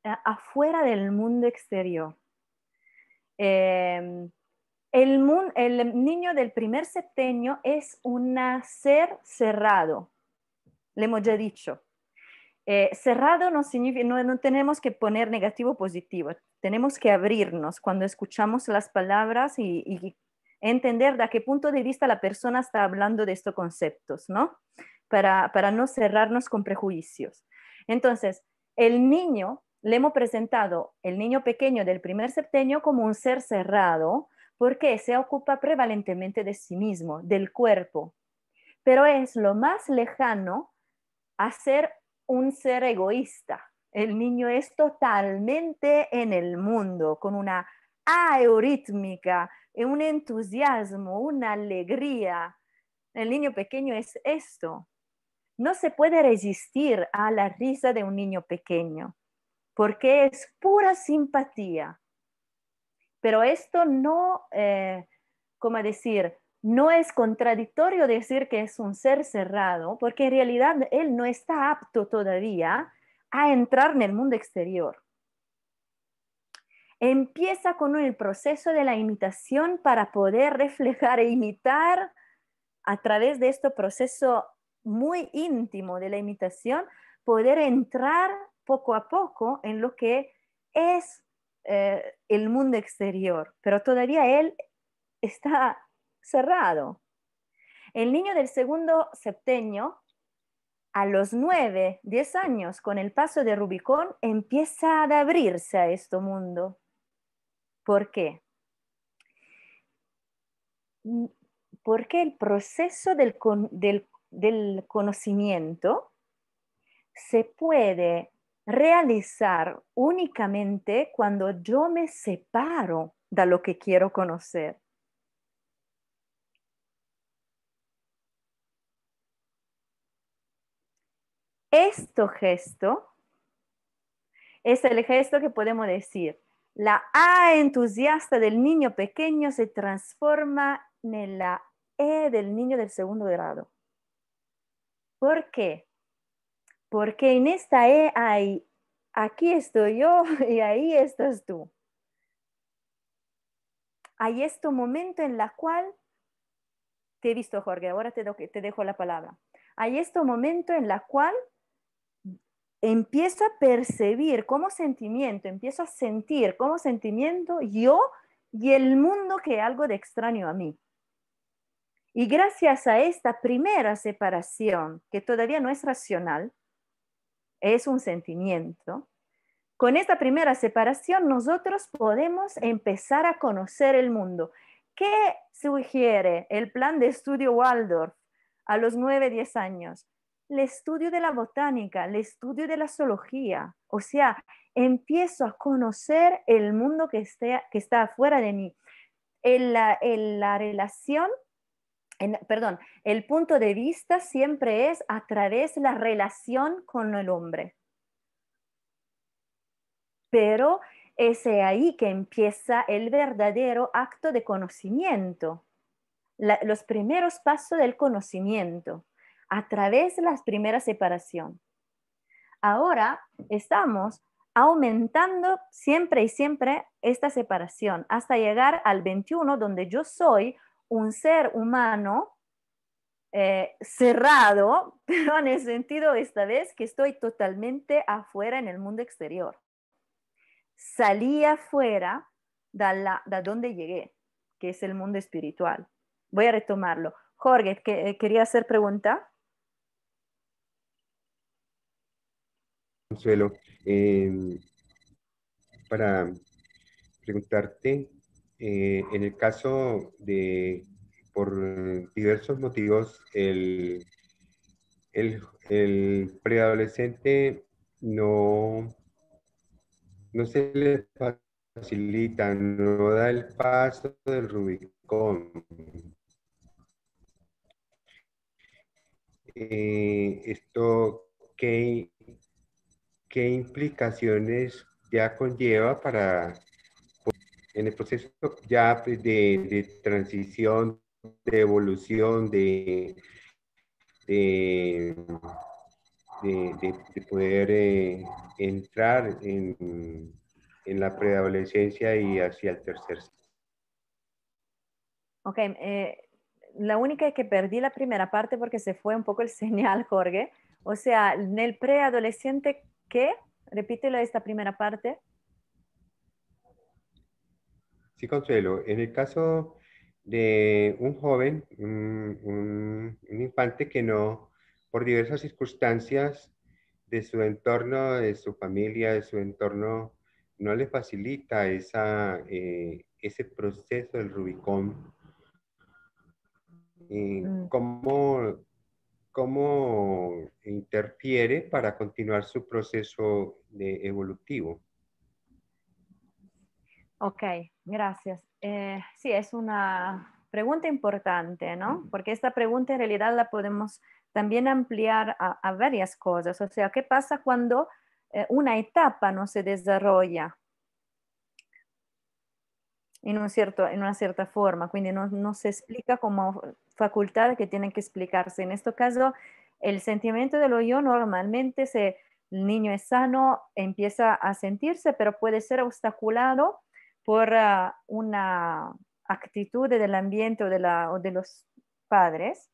eh, afuera del mundo exterior. Em, el, niño del primer septenio es un ser cerrado, le hemos ya dicho. Eh, cerrado no significa, no, tenemos que poner negativo positivo, tenemos que abrirnos cuando escuchamos las palabras y, entender de qué punto de vista la persona está hablando de estos conceptos, ¿no? Para, para no cerrarnos con prejuicios. Entonces, el niño, le hemos presentado el niño pequeño del primer septenio como un ser cerrado, porque se ocupa prevalentemente de sí mismo, del cuerpo, pero es lo más lejano a ser un ser egoísta. El niño es totalmente en el mundo, con una aerítmica, un entusiasmo, una alegría. El niño pequeño es esto. No se puede resistir a la risa de un niño pequeño, porque es pura simpatía, pero esto no, eh, como decir, no es contradictorio decir que es un ser cerrado, porque en realidad él no está apto todavía a entrar en el mundo exterior. Empieza con el proceso de la imitación para poder reflejar e imitar a través de este proceso muy íntimo de la imitación, poder entrar poco a poco en lo que es eh, el mundo exterior, pero todavía él está cerrado. El niño del segundo septenio, a los nueve, diez años, con el paso de Rubicón, empieza a abrirse a este mundo. ¿Por qué? Mm, porque el proceso del, del conocimiento se puede realizar únicamente cuando yo me separo de lo que quiero conocer. Esto gesto es el gesto que podemos decir, la A entusiasta del niño pequeño se transforma en la E del niño del segundo grado. ¿Por qué? porque en esta E hay, aquí estoy yo y ahí estás tú. Hay este momento en la cual, te he visto Jorge, ahora te, te dejo la palabra. Hay este momento en la cual empiezo a percibir como sentimiento, empiezo a sentir como sentimiento yo y el mundo que algo de extraño a mí. Y gracias a esta primera separación, que todavía no es racional, es un sentimiento, con esta primera separación nosotros podemos empezar a conocer el mundo. ¿Qué sugiere el plan de estudio Waldorf a los 9-10 años? El estudio de la botánica, el estudio de la zoología. O sea, empiezo a conocer el mundo que, que está fuera de mí. en la relación perdón, el punto de vista siempre es a través de la relación con el hombre. Pero es ahí que empieza el verdadero acto de conocimiento, los primeros pasos del conocimiento, a través de las primeras separación. Ahora estamos aumentando siempre y siempre esta separación hasta llegar al 21, donde yo soy un ser humano eh, cerrado, pero en el sentido esta vez que estoy totalmente afuera en el mundo exterior. Salí afuera de, la, donde llegué, que es el mundo espiritual. Voy a retomarlo. Jorge, que, eh, quería hacer pregunta. Consuelo, eh, para preguntarte eh, en el caso de, por diversos motivos, el, el, preadolescente no, no se le facilita, no da el paso del Rubicón. Eh, esto, ¿qué, ¿qué implicaciones ya conlleva para en el proceso ya pues, de, de transición, de evolución, de, de, poder eh, entrar en, en la preadolescencia y hacia el tercer. Ok, eh, la única es que perdí la primera parte porque se fue un poco el señal, Jorge. O sea, en el preadolescente, ¿qué? Repítelo esta primera parte. Sí, Consuelo. En el caso de un joven, un, infante que no, por diversas circunstancias de su entorno, de su familia, de su entorno, no le facilita eh, ese proceso del Rubicón. Mm. ¿cómo, ¿Cómo interfiere para continuar su proceso evolutivo? Ok, gracias. Eh, sí, es una pregunta importante, ¿no? Porque esta pregunta en realidad la podemos también ampliar a, varias cosas. O sea, ¿qué pasa cuando eh, una etapa no se desarrolla en, una cierta forma? Quindi no, se explica como facultad que tienen que explicarse. En este caso, el sentimiento del yo normalmente se, el niño es sano, empieza a sentirse, pero puede ser obstaculado por ah, una actitud del ambiente o de, los padres.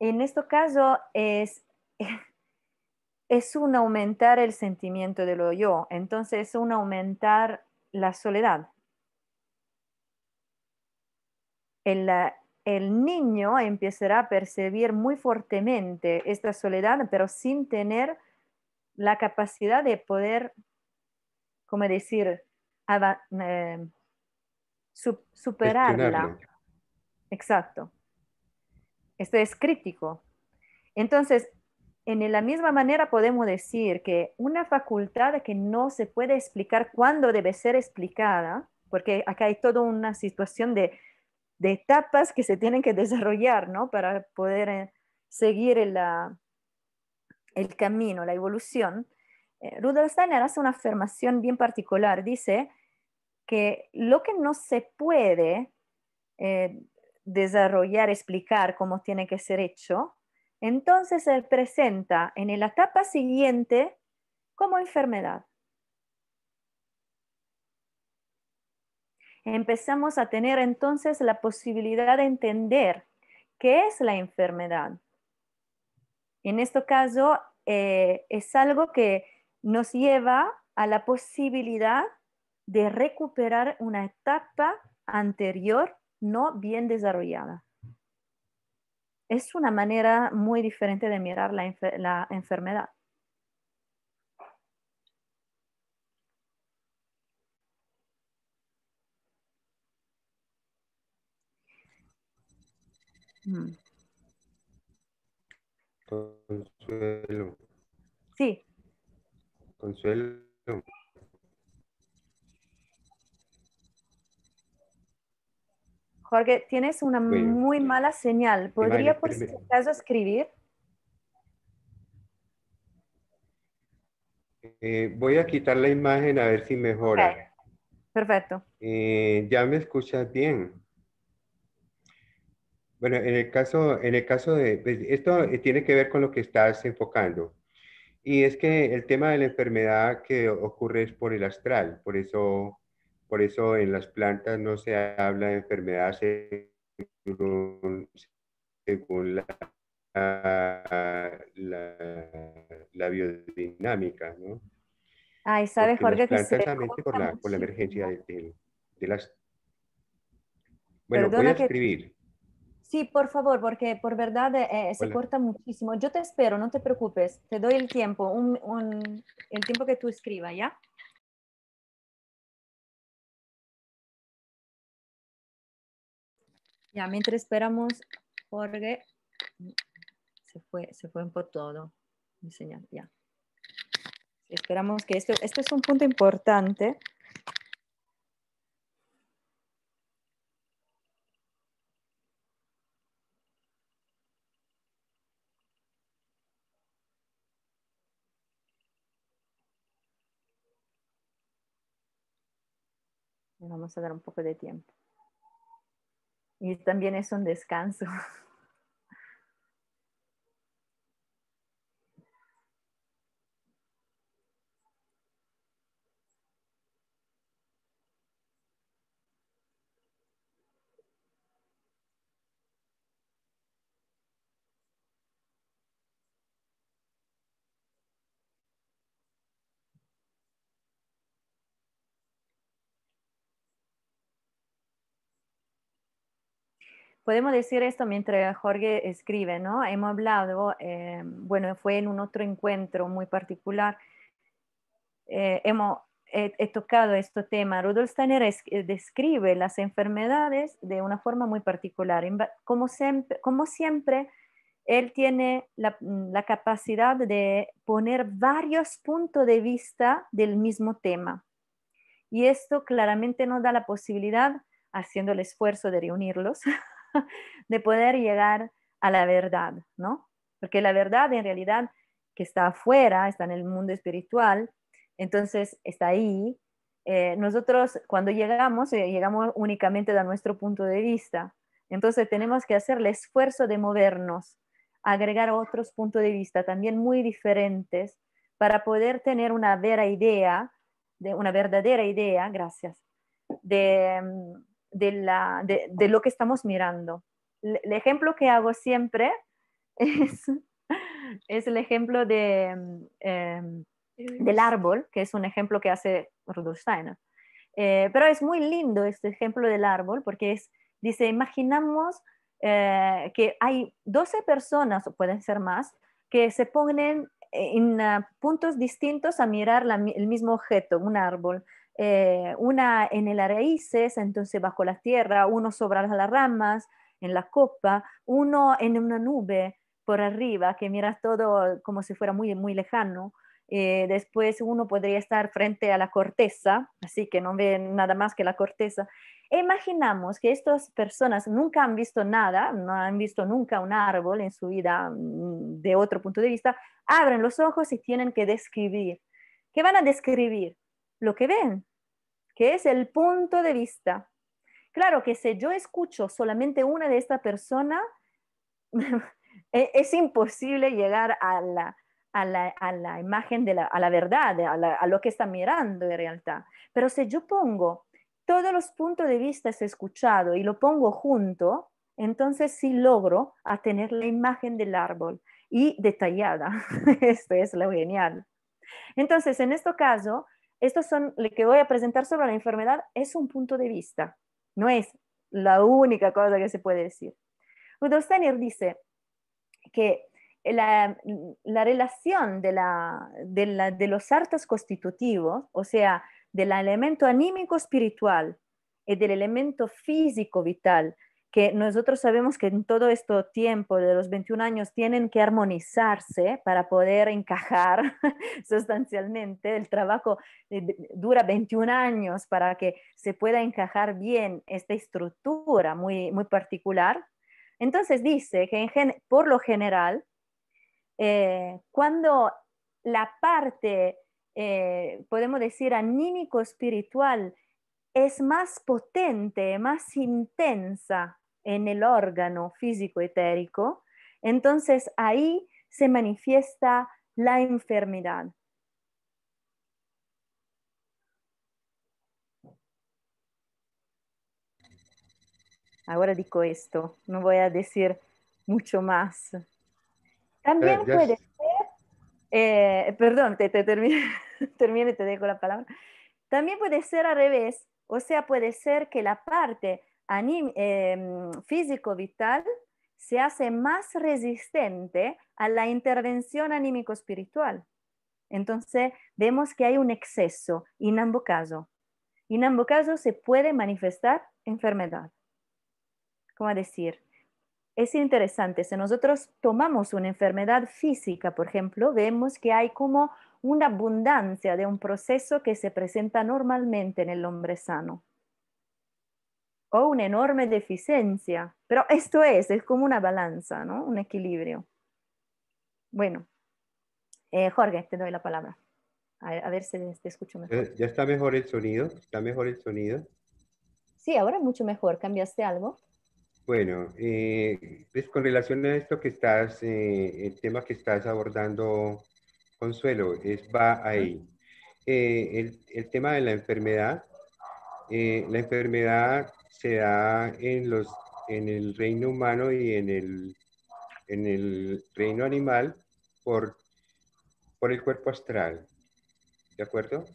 En este caso es, es un aumentar el sentimiento de lo yo, entonces es un aumentar la soledad. El, ah, el niño empezará a percibir muy fuertemente esta soledad, pero sin tener la capacidad de poder, como decir, Em, superarla. Exacto. Esto es crítico. Entonces, en la misma manera podemos decir que una facultad que no se puede explicar cuándo debe ser explicada, porque acá hay toda una situación de, etapas que se tienen que desarrollar, Para poder eh, seguir el camino, la evolución. Eh, Rudolf Steiner hace una afirmación bien particular, dice, que lo que no se puede eh, desarrollar, explicar cómo tiene que ser hecho, entonces se presenta en la etapa siguiente como enfermedad. Empezamos a tener entonces la posibilidad de entender qué es la enfermedad. En este caso, eh, es algo que nos lleva a la posibilidad de recuperar una etapa anterior no bien desarrollada. Es una manera muy diferente de mirar la, enfermedad. Mm. Sí. Consuelo. Jorge, tienes una muy mala señal. ¿Podría por si acaso escribir? Eh, voy a quitar la imagen a ver si mejora. Perfecto. Eh, ya me escuchas bien. Bueno, en el caso, en el caso de, pues, esto eh, tiene que ver con lo que estás enfocando. Y es que el tema de la enfermedad que ocurre es por el astral, por eso por eso en las plantas no se habla de enfermedades según, la, biodinámica, ¿no? Ay, sabes, Jorge, que por la, la emergencia de, las... Bueno, voy a escribir. Sí, por favor, porque por verdad eh, eh, se corta muchísimo. Yo te espero, no te preocupes. Te doy el tiempo, un, el tiempo que tú escribas, ¿ya? Ya mientras esperamos, Jorge se fue, se fue por todo. señal, Esperamos que esto, este es un punto importante. Vamos a dar un poco de tiempo. Y también es un descanso. podemos decir esto mientras Jorge escribe, ¿no? Hemos hablado, eh, bueno, fue en un otro encuentro muy particular, eh, hemos he, tocado este tema. Rudolf Steiner eh, describe las enfermedades de una forma muy particular. Como siempre, como siempre él tiene mm, la capacidad de poner varios puntos de vista del mismo tema. Y esto claramente nos da la posibilidad haciendo el esfuerzo de reunirlos, de poder llegar a la verdad, ¿no? Porque la verdad en realidad que está afuera, está en el mundo espiritual, entonces está ahí. Eh, nosotros cuando llegamos, eh, llegamos únicamente de nuestro punto de vista. Entonces tenemos que hacer el esfuerzo de movernos, agregar otros puntos de vista también muy diferentes para poder tener una vera idea, de, una verdadera idea, gracias, de, mm, de, lo que estamos mirando. El, ejemplo que hago siempre es, el ejemplo mm, em, del árbol, que es un ejemplo que hace Rudolf Steiner. Eh, pero es muy lindo este ejemplo del árbol porque es, dice, imaginamos eh, que hay 12 personas, o pueden ser más, que se ponen eh, en ah, puntos distintos a mirar el mismo objeto, un árbol. Eh, una en las raíces, entonces bajo la tierra, uno sobre las ramas, en la copa, uno en una nube por arriba que mira todo como si fuera muy, muy lejano. Eh, después uno podría estar frente a la corteza, así que no ve nada más que la corteza. E imaginamos que estas personas nunca han visto nada, no han visto nunca un árbol en su vida mm, de otro punto de vista, abren los ojos y tienen que describir. ¿Qué van a describir? lo que ven, que es el punto de vista. Claro que si yo escucho solamente una de esta persona, e-, es imposible llegar a la, imagen, de la, a la verdad, a, lo que está mirando en realidad. Pero si yo pongo todos los puntos de vista escuchados y lo pongo junto, entonces sí logro a tener la imagen del árbol y detallada. Esto es lo genial. Entonces, en este caso, estos son lo que voy a presentar sobre la enfermedad, es un punto de vista, no es la única cosa que se puede decir. Rudolf Steiner dice que la, relación de, de los artes constitutivos, o sea, del elemento anímico espiritual y del elemento físico vital que nosotros sabemos que en todo este tiempo de los 21 años tienen que armonizarse para poder encajar sustancialmente. El trabajo eh, dura 21 años para que se pueda encajar bien esta estructura muy, particular. Entonces dice que por lo general, eh, cuando la parte, eh, podemos decir, anímico-espiritual, es más potente, más intensa en el órgano físico etérico, entonces ahí se manifiesta la enfermedad. Ahora digo esto, no voy a decir mucho más. También eh, puede ser, eh, perdón, te, te termino te dejo la palabra. También puede ser al revés, o sea, puede ser que la parte Em, físico-vital se hace más resistente a la intervención anímico-espiritual. Entonces, vemos que hay un exceso en ambos casos. En ambos casos se puede manifestar enfermedad. ¿Cómo decir? Es interesante, si nosotros tomamos una enfermedad física, por ejemplo, vemos que hay como una abundancia de un proceso que se presenta normalmente en el hombre sano o una enorme deficiencia. Pero esto es, es como una balanza, ¿no? Un equilibrio. Bueno, eh, Jorge, te doy la palabra. A, ver si te escucho mejor. Eh, ¿Ya está mejor el sonido? ¿Está mejor el sonido? Sí, ahora mucho mejor. ¿Cambiaste algo? Bueno, eh, pues con relación a esto que estás, el tema que estás abordando, Consuelo, es va ahí. el, el, tema de la enfermedad, la enfermedad se da en, los, en el reino humano y en el, en el reino animal por, por el cuerpo astral. ¿De acuerdo?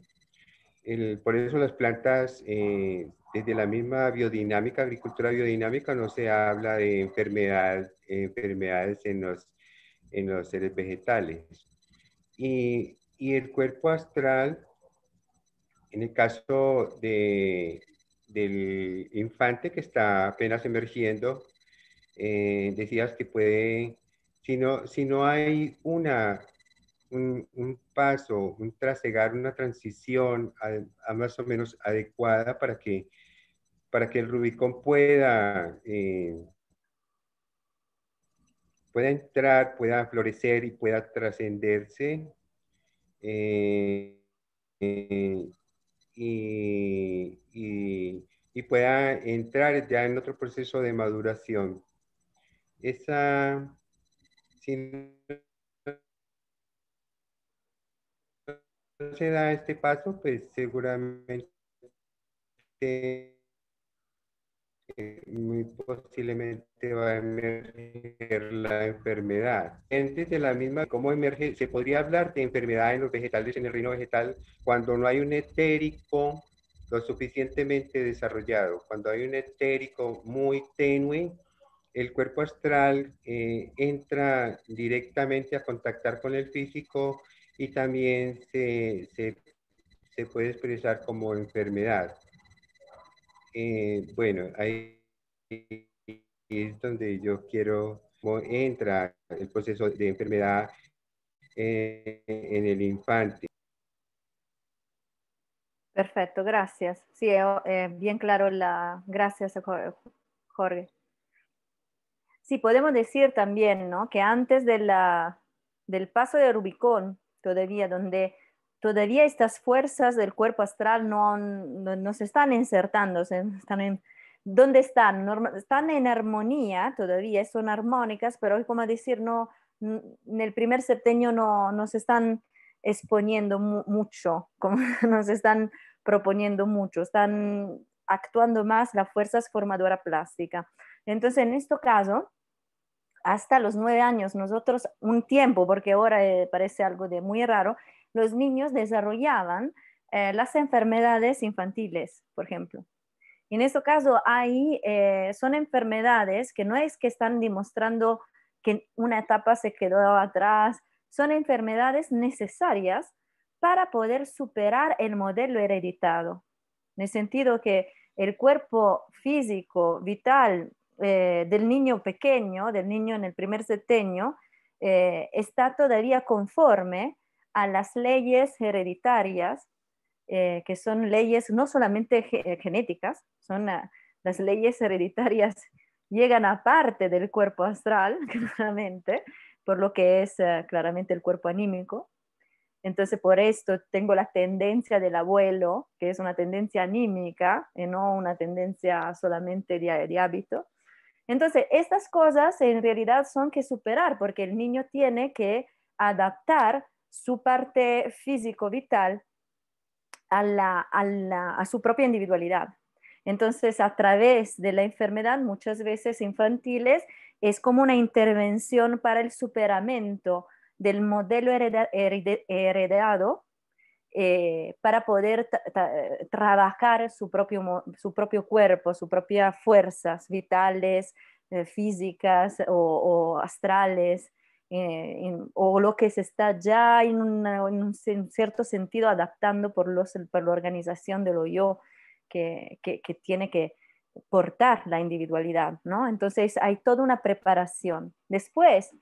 El, por eso las plantas, eh, desde la misma biodinámica, agricultura biodinámica, no se habla de enfermedad, enfermedades en los, en los seres vegetales. Y, y el cuerpo astral, en el caso de, del infante que está apenas emergiendo, eh, decías que puede, si no, si no hay una, un, paso, un trasegar, una transición a, más o menos adecuada para que, para que el Rubicón pueda, eh, pueda entrar, pueda florecer y pueda trascenderse. Eh, y, pueda entrar ya en otro proceso de maduración. Esa, si no se da este paso, pues seguramente muy posiblemente va a emerger la enfermedad. de la misma, ¿cómo emerge? Se podría hablar de enfermedad en los vegetales, en el reino vegetal, cuando no hay un etérico lo suficientemente desarrollado. Cuando hay un etérico muy tenue, el cuerpo astral eh, entra directamente a contactar con el físico y también se, se, se puede expresar como enfermedad. Eh, bueno, ahí es donde yo quiero entrar el proceso de enfermedad eh, en el infante. Perfecto, gracias. Sí, eh, bien claro la... Gracias, Jorge. Sí, podemos decir también, ¿no? Que antes de la, del paso de Rubicón, todavía donde todavía estas fuerzas del cuerpo astral no, se están insertando, están en, ¿dónde están? están en armonía todavía, son armónicas, pero es como decir, no, en el primer septenio no, no se están exponiendo mucho, como, no se están proponiendo mucho, están actuando más las fuerzas formadora plástica. Entonces, en este caso, hasta los nueve años, nosotros un tiempo, porque ahora eh, parece algo de muy raro, los niños desarrollaban eh, las enfermedades infantiles, por ejemplo. En este caso, ahí eh, son enfermedades que no es que están demostrando que una etapa se quedó atrás, son enfermedades necesarias para poder superar el modelo hereditado. En el sentido que el cuerpo físico, vital, eh, del niño pequeño, del niño en el primer seteño, eh, está todavía conforme a las leyes hereditarias, eh, que son leyes no solamente genéticas, son ah, las leyes hereditarias llegan a parte del cuerpo astral, claramente, por lo que es ah, claramente el cuerpo anímico. Entonces, por esto tengo la tendencia del abuelo, que es una tendencia anímica y no una tendencia solamente de hábito. Entonces, estas cosas en realidad son que superar porque el niño tiene que adaptar su parte físico-vital a, su propia individualidad. Entonces, a través de la enfermedad, muchas veces infantiles, es como una intervención para el superamiento del modelo heredado eh, para poder trabajar su propio, su propio cuerpo, sus propias fuerzas vitales, eh, físicas o, astrales, eh, o lo que se está ya en, un cierto sentido adaptando por, los, por la organización de lo yo que, que tiene que portar la individualidad, ¿no? Entonces hay toda una preparación. Después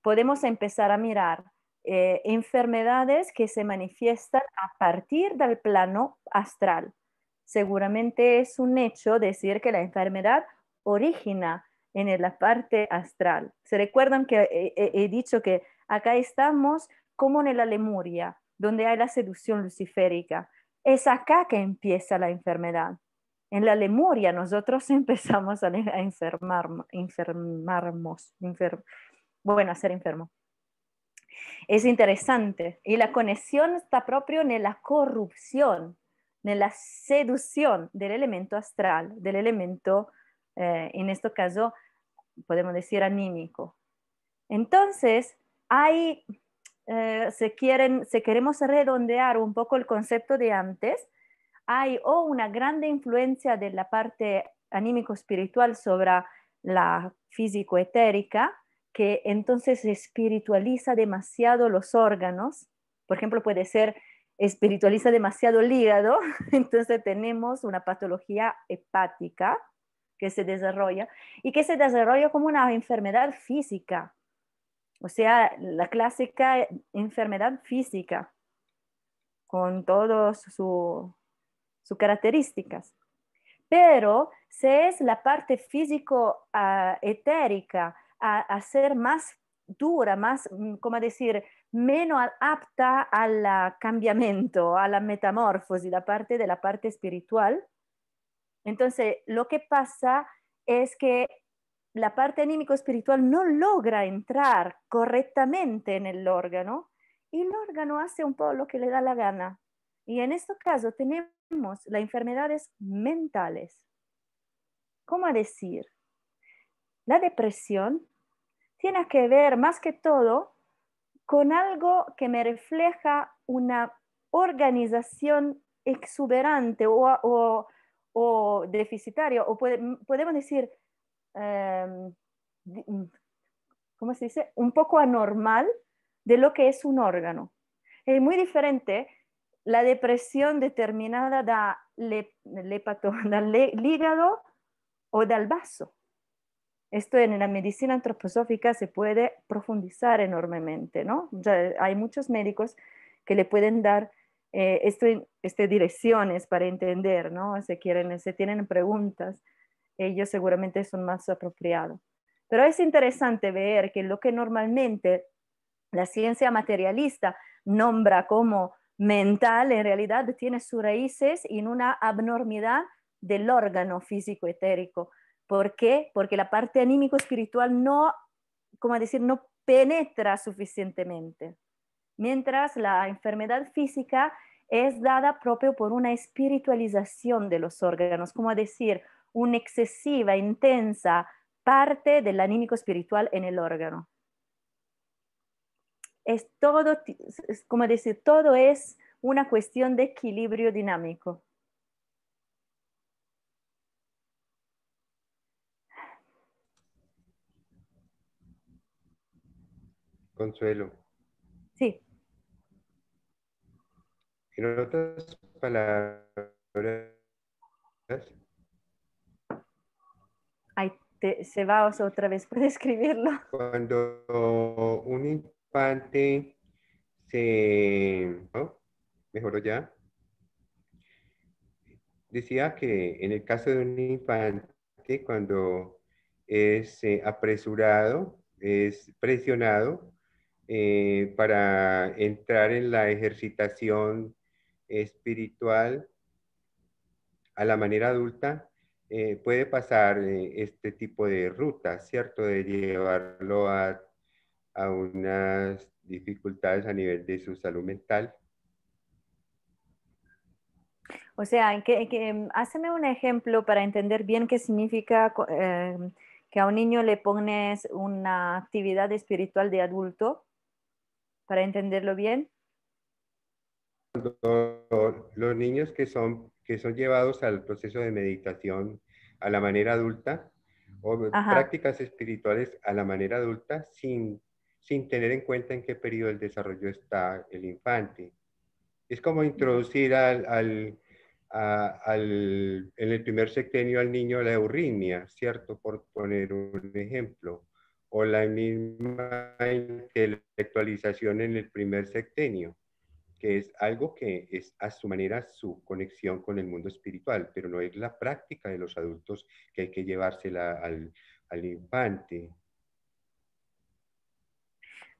podemos empezar a mirar eh, enfermedades que se manifiestan a partir del plano astral. Seguramente es un hecho decir que la enfermedad origina en la parte astral. ¿Se recuerdan que eh, eh, he, dicho que acá estamos como en la Lemuria, donde hay la seducción luciférica? Es acá que empieza la enfermedad en la Lemuria nosotros empezamos a, enfermar, enfermarnos, bueno, a ser enfermos. Es interesante. Y la conexión está propio en la corrupción, en la seducción del elemento astral, del elemento, eh, en este caso, podemos decir anímico. Entonces, hay, eh, se si queremos redondear un poco el concepto de antes, hay o una gran influencia de la parte anímico-espiritual sobre la físico-etérica, que entonces espiritualiza demasiado los órganos. Por ejemplo, puede ser espiritualiza demasiado el hígado, entonces tenemos una patología hepática que se desarrolla y que se desarrolla como una enfermedad física, o sea, la clásica enfermedad física con todas sus características. Pero si es la parte físico-etérica ah, a, ser más dura, más, mm, como decir, menos apta al cambiamiento, a la metamorfosis la parte de la parte espiritual. Entonces, lo que pasa es que la parte anímico-espiritual no logra entrar correctamente en el órgano y el órgano hace un poco lo que le da la gana. Y en este caso tenemos las enfermedades mentales. ¿Cómo decir? la depresión tiene que ver más que todo con algo que me refleja una organización exuberante o, o deficitaria, o podemos decir, em, mm, ¿cómo se dice? Un poco anormal de lo que es un órgano. Es muy diferente la depresión determinada del hígado o del vaso esto en la medicina antroposófica se puede profundizar enormemente, ¿no? hay muchos médicos que le pueden dar eh, este, direcciones para entender, ¿no? Si quieren, si tienen preguntas, ellos seguramente son más apropiados. Pero es interesante ver que lo que normalmente la ciencia materialista nombra como mental, en realidad tiene sus raíces en una abnormidad del órgano físico etérico ¿Por qué? Porque la parte anímico-espiritual no, como decir, no penetra suficientemente, mientras la enfermedad física es dada propio por una espiritualización de los órganos, como decir, una excesiva, intensa parte del anímico espiritual en el órgano. Es todo, como decir, todo es una cuestión de equilibrio dinámico. Consuelo. Sí. En otras palabras. Ay, se va otra vez, por escribirlo. Cuando un infante se. Mejoró ya. Decía que en el caso de un infante, cuando es eh, apresurado, es presionado, eh, para entrar en la ejercitación espiritual a la manera adulta, eh, puede pasar eh, este tipo de ruta, ¿cierto? De llevarlo a, unas dificultades a nivel de su salud mental. O sea, que, em, un ejemplo para entender bien qué significa em, que a un niño le pones una actividad espiritual de adulto para entenderlo bien? Los niños que son, que son llevados al proceso de meditación a la manera adulta o prácticas espirituales a la manera adulta sin, sin tener en cuenta en qué periodo del desarrollo está el infante. Es como introducir al, en el primer sexenio al niño la eurritmia, ¿cierto? Por poner un ejemplo o la misma intelectualización en el primer sexenio, que es algo que es a su manera su conexión con el mundo espiritual, pero no es la práctica de los adultos que hay que llevársela al, al infante.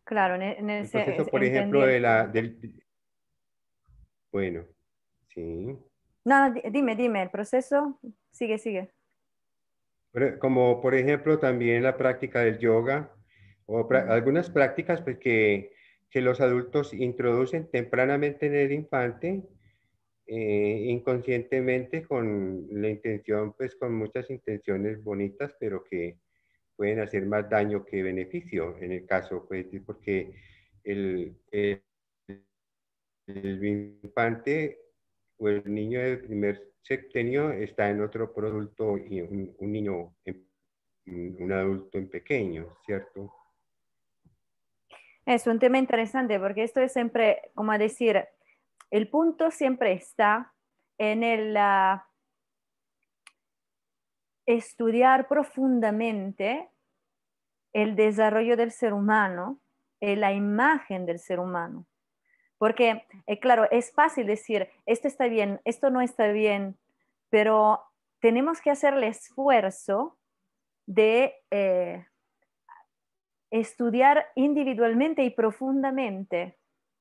Claro, en, e, ese... por ejemplo, de la... Del, bueno, sí. No, dime, dime, el proceso sigue, sigue. Eh, como por ejemplo también la práctica del yoga o algunas prácticas pues, que, los adultos introducen tempranamente en el infante eh, inconscientemente con la intención, pues con muchas intenciones bonitas, pero que pueden hacer más daño que beneficio en el caso, pues, porque el, el infante o el niño del primer septenio está en otro producto y un, niño, un adulto en pequeño, ¿cierto? Es un tema interesante porque esto es siempre, como decir, el punto siempre está en el ah, estudiar profundamente el desarrollo del ser humano y la imagen del ser humano. Porque, eh, claro, es fácil decir, esto está bien, esto no está bien, pero tenemos que hacer el esfuerzo de eh, estudiar individualmente y profundamente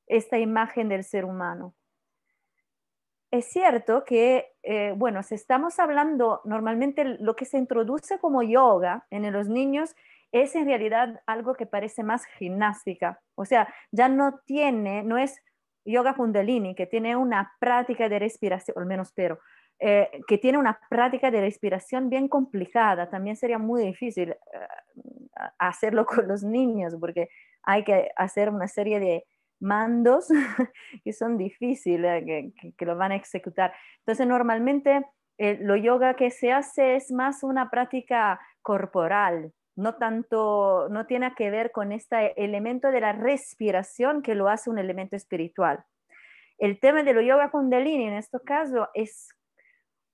esta imagen del ser humano. Es cierto que, eh, bueno, si estamos hablando normalmente lo que se introduce como yoga en los niños es en realidad algo que parece más gimnástica. O sea, ya no tiene, no es yoga kundalini, que tiene una práctica de respiración, al menos pero, eh, que tiene una práctica de respiración bien complicada. También sería muy difícil eh, hacerlo con los niños porque hay que hacer una serie de mandos que son difíciles, eh, que, que, lo van a ejecutar. Entonces, normalmente lo yoga que se hace es más una práctica corporal, no tanto, no tiene que ver con este elemento de la respiración que lo hace un elemento espiritual. El tema de lo yoga kundalini en este caso es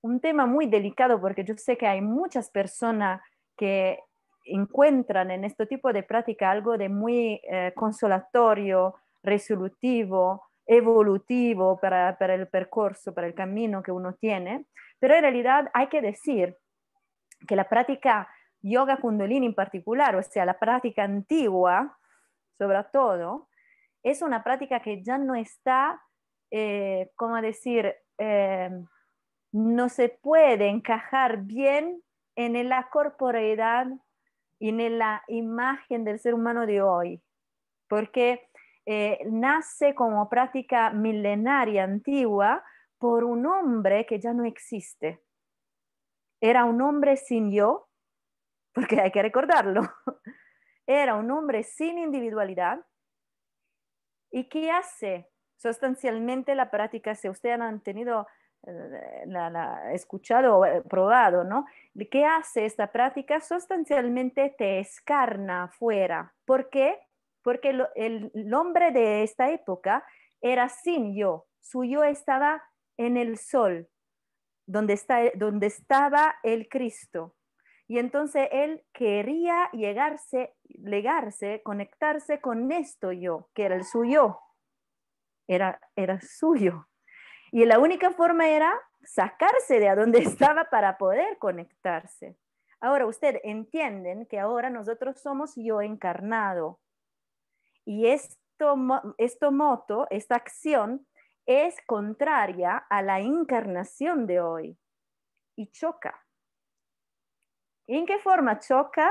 un tema muy delicado porque yo sé que hay muchas personas que encuentran en este tipo de práctica algo de muy eh, consolatorio, resolutivo, evolutivo para, para el percurso, para el camino que uno tiene, pero en realidad hay que decir que la práctica yoga kundalini en particular, o sea, la práctica antigua, sobre todo, es una práctica que ya no está, eh, como decir, eh, no se puede encajar bien en la corporeidad y en la imagen del ser humano de hoy, porque eh, nace como práctica milenaria antigua por un hombre que ya no existe. Era un hombre sin yo, porque hay que recordarlo, era un hombre sin individualidad y qué hace sustancialmente la práctica, si ustedes han tenido, eh, escuchado o eh, probado, ¿no? ¿Qué hace esta práctica? Sustancialmente te escarna afuera, ¿Por qué? Porque el, hombre de esta época era sin yo, su yo estaba en el sol, donde, donde estaba el Cristo. Y entonces él quería llegarse, legarse, conectarse con esto yo, que era el suyo. Era, suyo. Y la única forma era sacarse de a donde estaba para poder conectarse. Ahora, ustedes entienden que ahora nosotros somos yo encarnado. Y esto, esto moto, esta acción, es contraria a la encarnación de hoy. Y choca ¿En qué forma choca?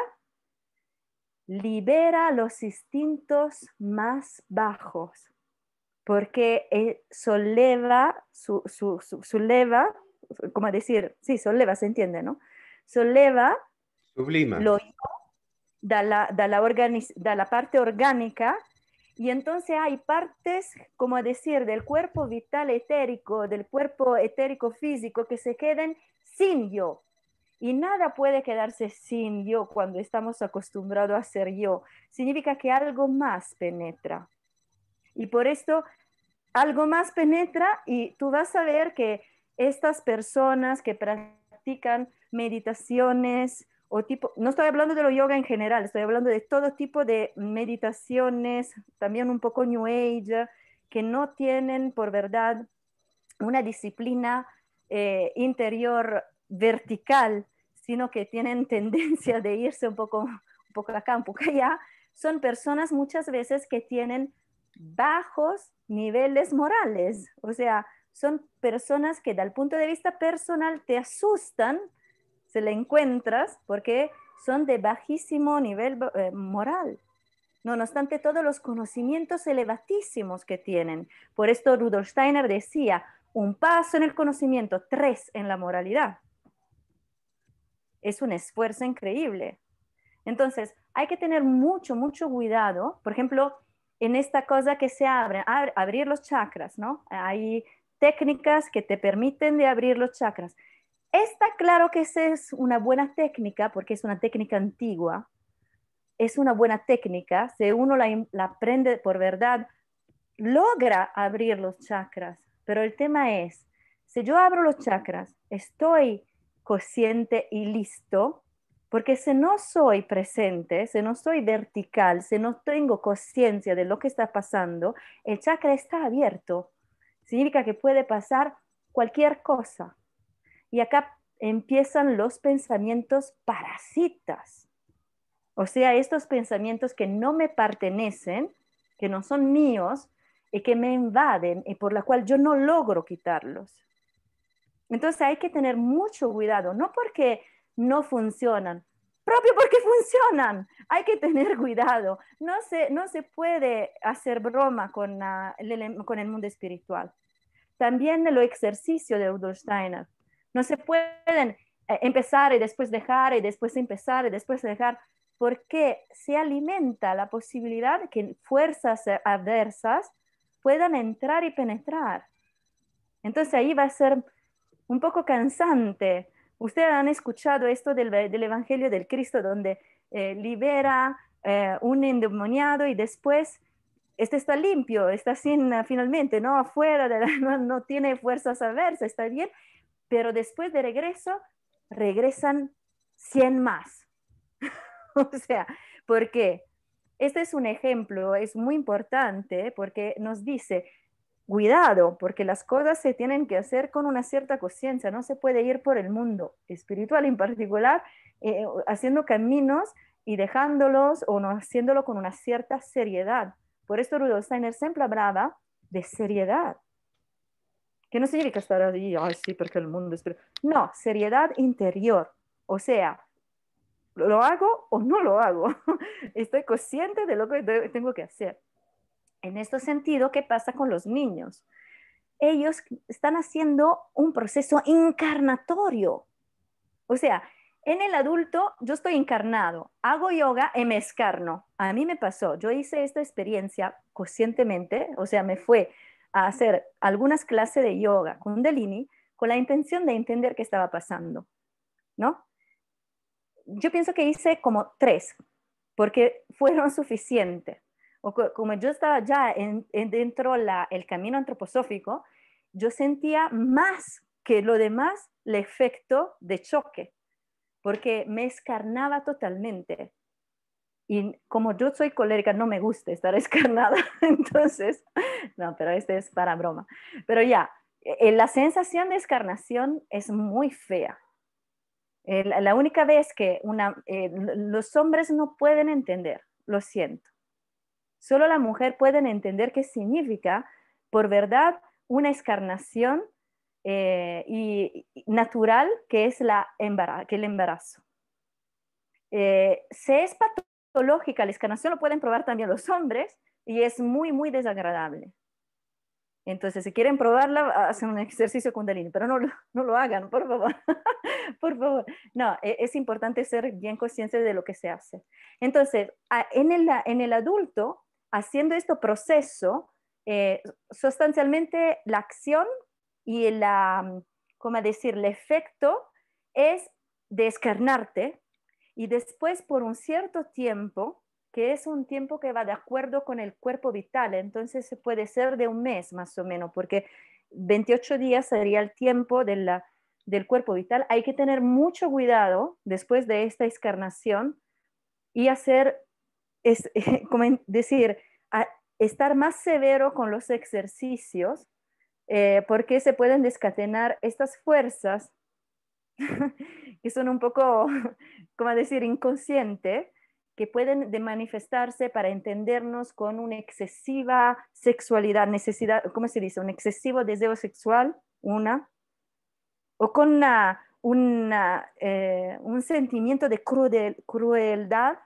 Libera los instintos más bajos, porque eh, soleva, su, su, su, como decir, sí, soleva, se entiende, ¿no? Soleva lo de la, de la, la parte orgánica y entonces hay partes, como decir, del cuerpo vital etérico, del cuerpo etérico físico que se quedan sin yo, y nada puede quedarse sin yo cuando estamos acostumbrados a ser yo. Significa que algo más penetra. Y por esto, algo más penetra y tú vas a ver que estas personas que practican meditaciones o tipo, no estoy hablando de lo yoga en general, estoy hablando de todo tipo de meditaciones, también un poco New Age, que no tienen por verdad una disciplina eh, interior vertical, sino que tienen tendencia de irse un poco, un poco acá, un poco allá, son personas muchas veces que tienen bajos niveles morales, o sea, son personas que el punto de vista personal te asustan se le encuentras porque son de bajísimo nivel eh, moral. No, no obstante, todos los conocimientos elevadísimos que tienen. Por esto Rudolf Steiner decía, un paso en el conocimiento, tres en la moralidad es un esfuerzo increíble. Entonces, hay que tener mucho, mucho cuidado, por ejemplo, en esta cosa que se abre, abrir los chakras, ¿no? Hay técnicas que te permiten de abrir los chakras. Está claro que esa es una buena técnica porque es una técnica antigua, es una buena técnica, si uno la aprende por verdad, logra abrir los chakras, pero el tema es, si yo abro los chakras, estoy consciente y listo, porque si no soy presente, si no soy vertical, si no tengo conciencia de lo que está pasando, el chakra está abierto. Significa que puede pasar cualquier cosa. Y acá empiezan los pensamientos parasitas. O sea, estos pensamientos que no me pertenecen, que no son míos y que me invaden y por la cual yo no logro quitarlos. Entonces hay que tener mucho cuidado, no porque no funcionan, propio porque funcionan. Hay que tener cuidado. No se, no se puede hacer broma con, el, con el mundo espiritual. También el ejercicio de Rudolf Steiner. No se pueden eh, empezar y después dejar y después empezar y después dejar porque se alimenta la posibilidad de que fuerzas adversas puedan entrar y penetrar. Entonces ahí va a ser un poco cansante. Ustedes han escuchado esto del, Evangelio del Cristo, donde eh, libera eh, un endemoniado y después este está limpio, está sin, eh, finalmente, no afuera, de no, no, tiene fuerzas adversas, está bien, pero después de regreso, regresan 100 más. o sea, ¿por qué? Este es un ejemplo, es muy importante porque nos dice, cuidado, porque las cosas se tienen que hacer con una cierta conciencia, no se puede ir por el mundo espiritual en particular eh, haciendo caminos y dejándolos o no haciéndolo con una cierta seriedad. Por esto Rudolf Steiner siempre hablaba de seriedad, que no significa estar allí, ay sí, porque el mundo es... No, seriedad interior, o sea, lo hago o no lo hago, estoy consciente de lo que tengo que hacer. En este sentido, ¿qué pasa con los niños? Ellos están haciendo un proceso encarnatorio. O sea, en el adulto yo estoy encarnado, hago yoga y me escarno. A mí me pasó, yo hice esta experiencia conscientemente, o sea, me fue a hacer algunas clases de yoga con Delini con la intención de entender qué estaba pasando, ¿no? Yo pienso que hice como tres, porque fueron suficientes o como yo estaba ya en, dentro la, el camino antroposófico, yo sentía más que lo demás el efecto de choque, porque me escarnaba totalmente. Y como yo soy colérica, no me gusta estar escarnada, entonces, no, pero este es para broma. Pero ya, eh, la sensación de escarnación es muy fea. La única vez que una, eh, los hombres no pueden entender, lo siento Solo la mujer pueden entender qué significa, por verdad, una escarnación eh, y natural que es la que el embarazo. Eh, se es patológica la escarnación, lo pueden probar también los hombres y es muy, muy desagradable. Entonces, si quieren probarla, hacen un ejercicio kundalini, pero no, no lo hagan, por favor. por favor. No, e-, es importante ser bien conscientes de lo que se hace. Entonces, en el, en el adulto, haciendo este proceso, eh, sustancialmente la acción y la, mm, ¿cómo decir?, el efecto es descarnarte y después por un cierto tiempo, que es un tiempo que va de acuerdo con el cuerpo vital, entonces puede ser de un mes más o menos, porque 28 días sería el tiempo de del cuerpo vital. Hay que tener mucho cuidado después de esta escarnación y hacer es, decir, estar más severo con los ejercicios, eh, porque se pueden descatenar estas fuerzas que son un poco, como decir, inconsciente, que pueden manifestarse para entendernos con una excesiva sexualidad, necesidad, ¿cómo se dice? Un excesivo deseo sexual, una, o con una, eh, un sentimiento de crueldad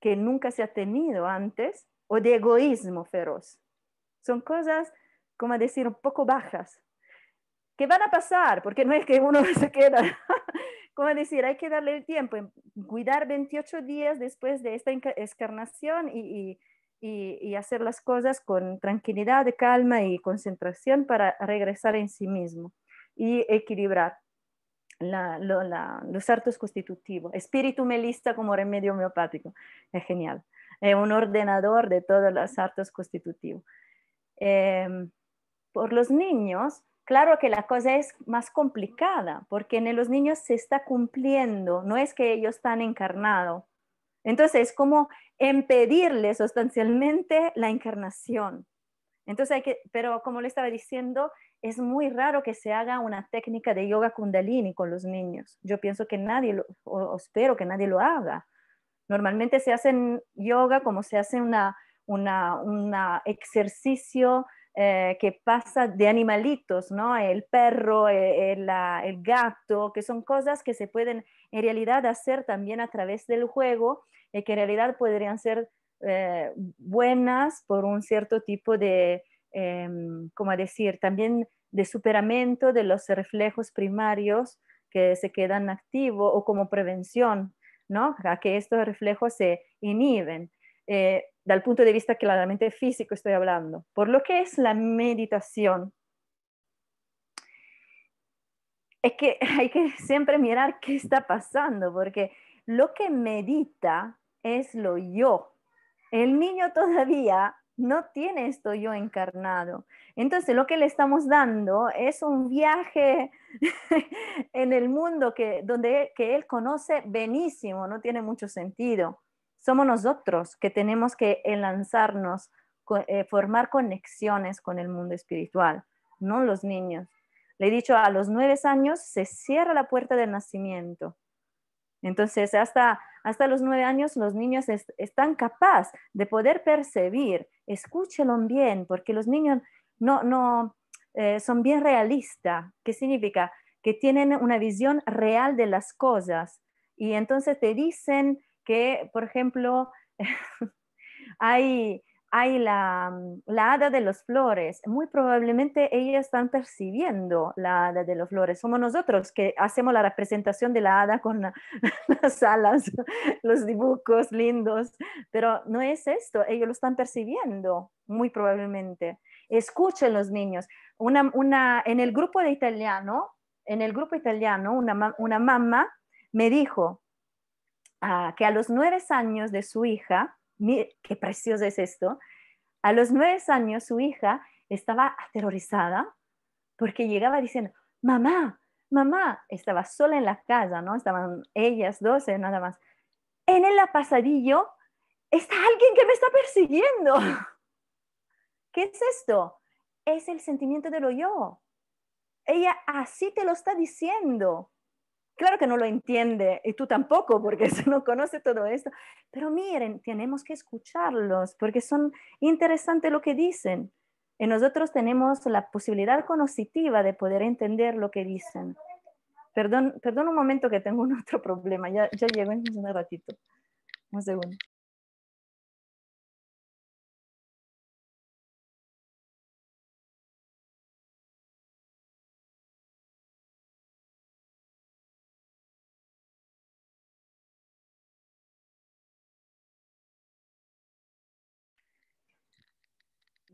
que nunca se ha tenido antes o de egoísmo feroz. Son cosas, como decir, un poco bajas, que van a pasar, porque no es que uno se queda. como decir, hay que darle el tiempo, cuidar 28 días después de esta escarnación y, y hacer las cosas con tranquilidad, calma y concentración para regresar en sí mismo y equilibrar la, los hartos constitutivos. Espíritu melista como remedio homeopático. Es genial. Es eh, un ordenador de todos los hartos constitutivos. Em, por los niños, claro que la cosa es más complicada, porque en los niños se está cumpliendo, no es que ellos están encarnados. Entonces, es como impedirle sustancialmente la encarnación. Entonces hay que, pero como le estaba diciendo, es muy raro que se haga una técnica de yoga kundalini con los niños. Yo pienso que nadie, o espero que nadie lo haga. Normalmente se hacen yoga como se hace un ejercicio eh, que pasa de animalitos, ¿no? El perro, eh, el, el, el, gato, que son cosas que se pueden en realidad hacer también a través del juego y eh, que en realidad podrían ser eh, buenas por un cierto tipo de, eh, em, como decir, también de superamiento de los reflejos primarios que se quedan activos o como prevención, ¿no? A que estos reflejos se inhiben. desde eh, dal punto de vista claramente físico estoy hablando, por lo que es la meditación. Es que hay que siempre mirar qué está pasando, porque lo que medita es lo yo, el niño todavía no tiene esto yo encarnado. Entonces, lo que le estamos dando es un viaje en el mundo que, donde, que él conoce benísimo, no tiene mucho sentido. Somos nosotros que tenemos que lanzarnos, eh, formar conexiones con el mundo espiritual, no los niños. Le he dicho, a los nueve años se cierra la puerta del nacimiento entonces, hasta, hasta los nueve años los niños están capaces de poder percibir, escúchelo bien, porque los niños no, eh, son bien realistas. ¿Qué significa? Que tienen una visión real de las cosas. Y entonces te dicen que, por ejemplo, hay hay mm, la, hada de los flores. Muy probablemente ellas están percibiendo la hada de los flores. Somos nosotros que hacemos la representación de la hada con las alas, los dibujos lindos, pero no es esto, ellos lo están percibiendo, muy probablemente. Escuchen los niños. Una, en el grupo de italiano, en el grupo italiano, una, mamá me dijo ah, que a los nueve años de su hija, qué precioso es esto. A los nueve años su hija estaba aterrorizada porque llegaba diciendo, mamá, mamá, estaba sola en la casa, ¿no? Estaban ellas doce nada más. En el pasadillo está alguien que me está persiguiendo. ¿Qué es esto? Es el sentimiento de lo yo. Ella así te lo está diciendo. Claro que no lo entiende y tú tampoco porque no conoce todo esto, pero miren, tenemos que escucharlos porque son interesantes lo que dicen y nosotros tenemos la posibilidad conocitiva de poder entender lo que dicen. Perdón, perdón un momento que tengo un otro problema, ya, ya llego en un ratito. Un segundo.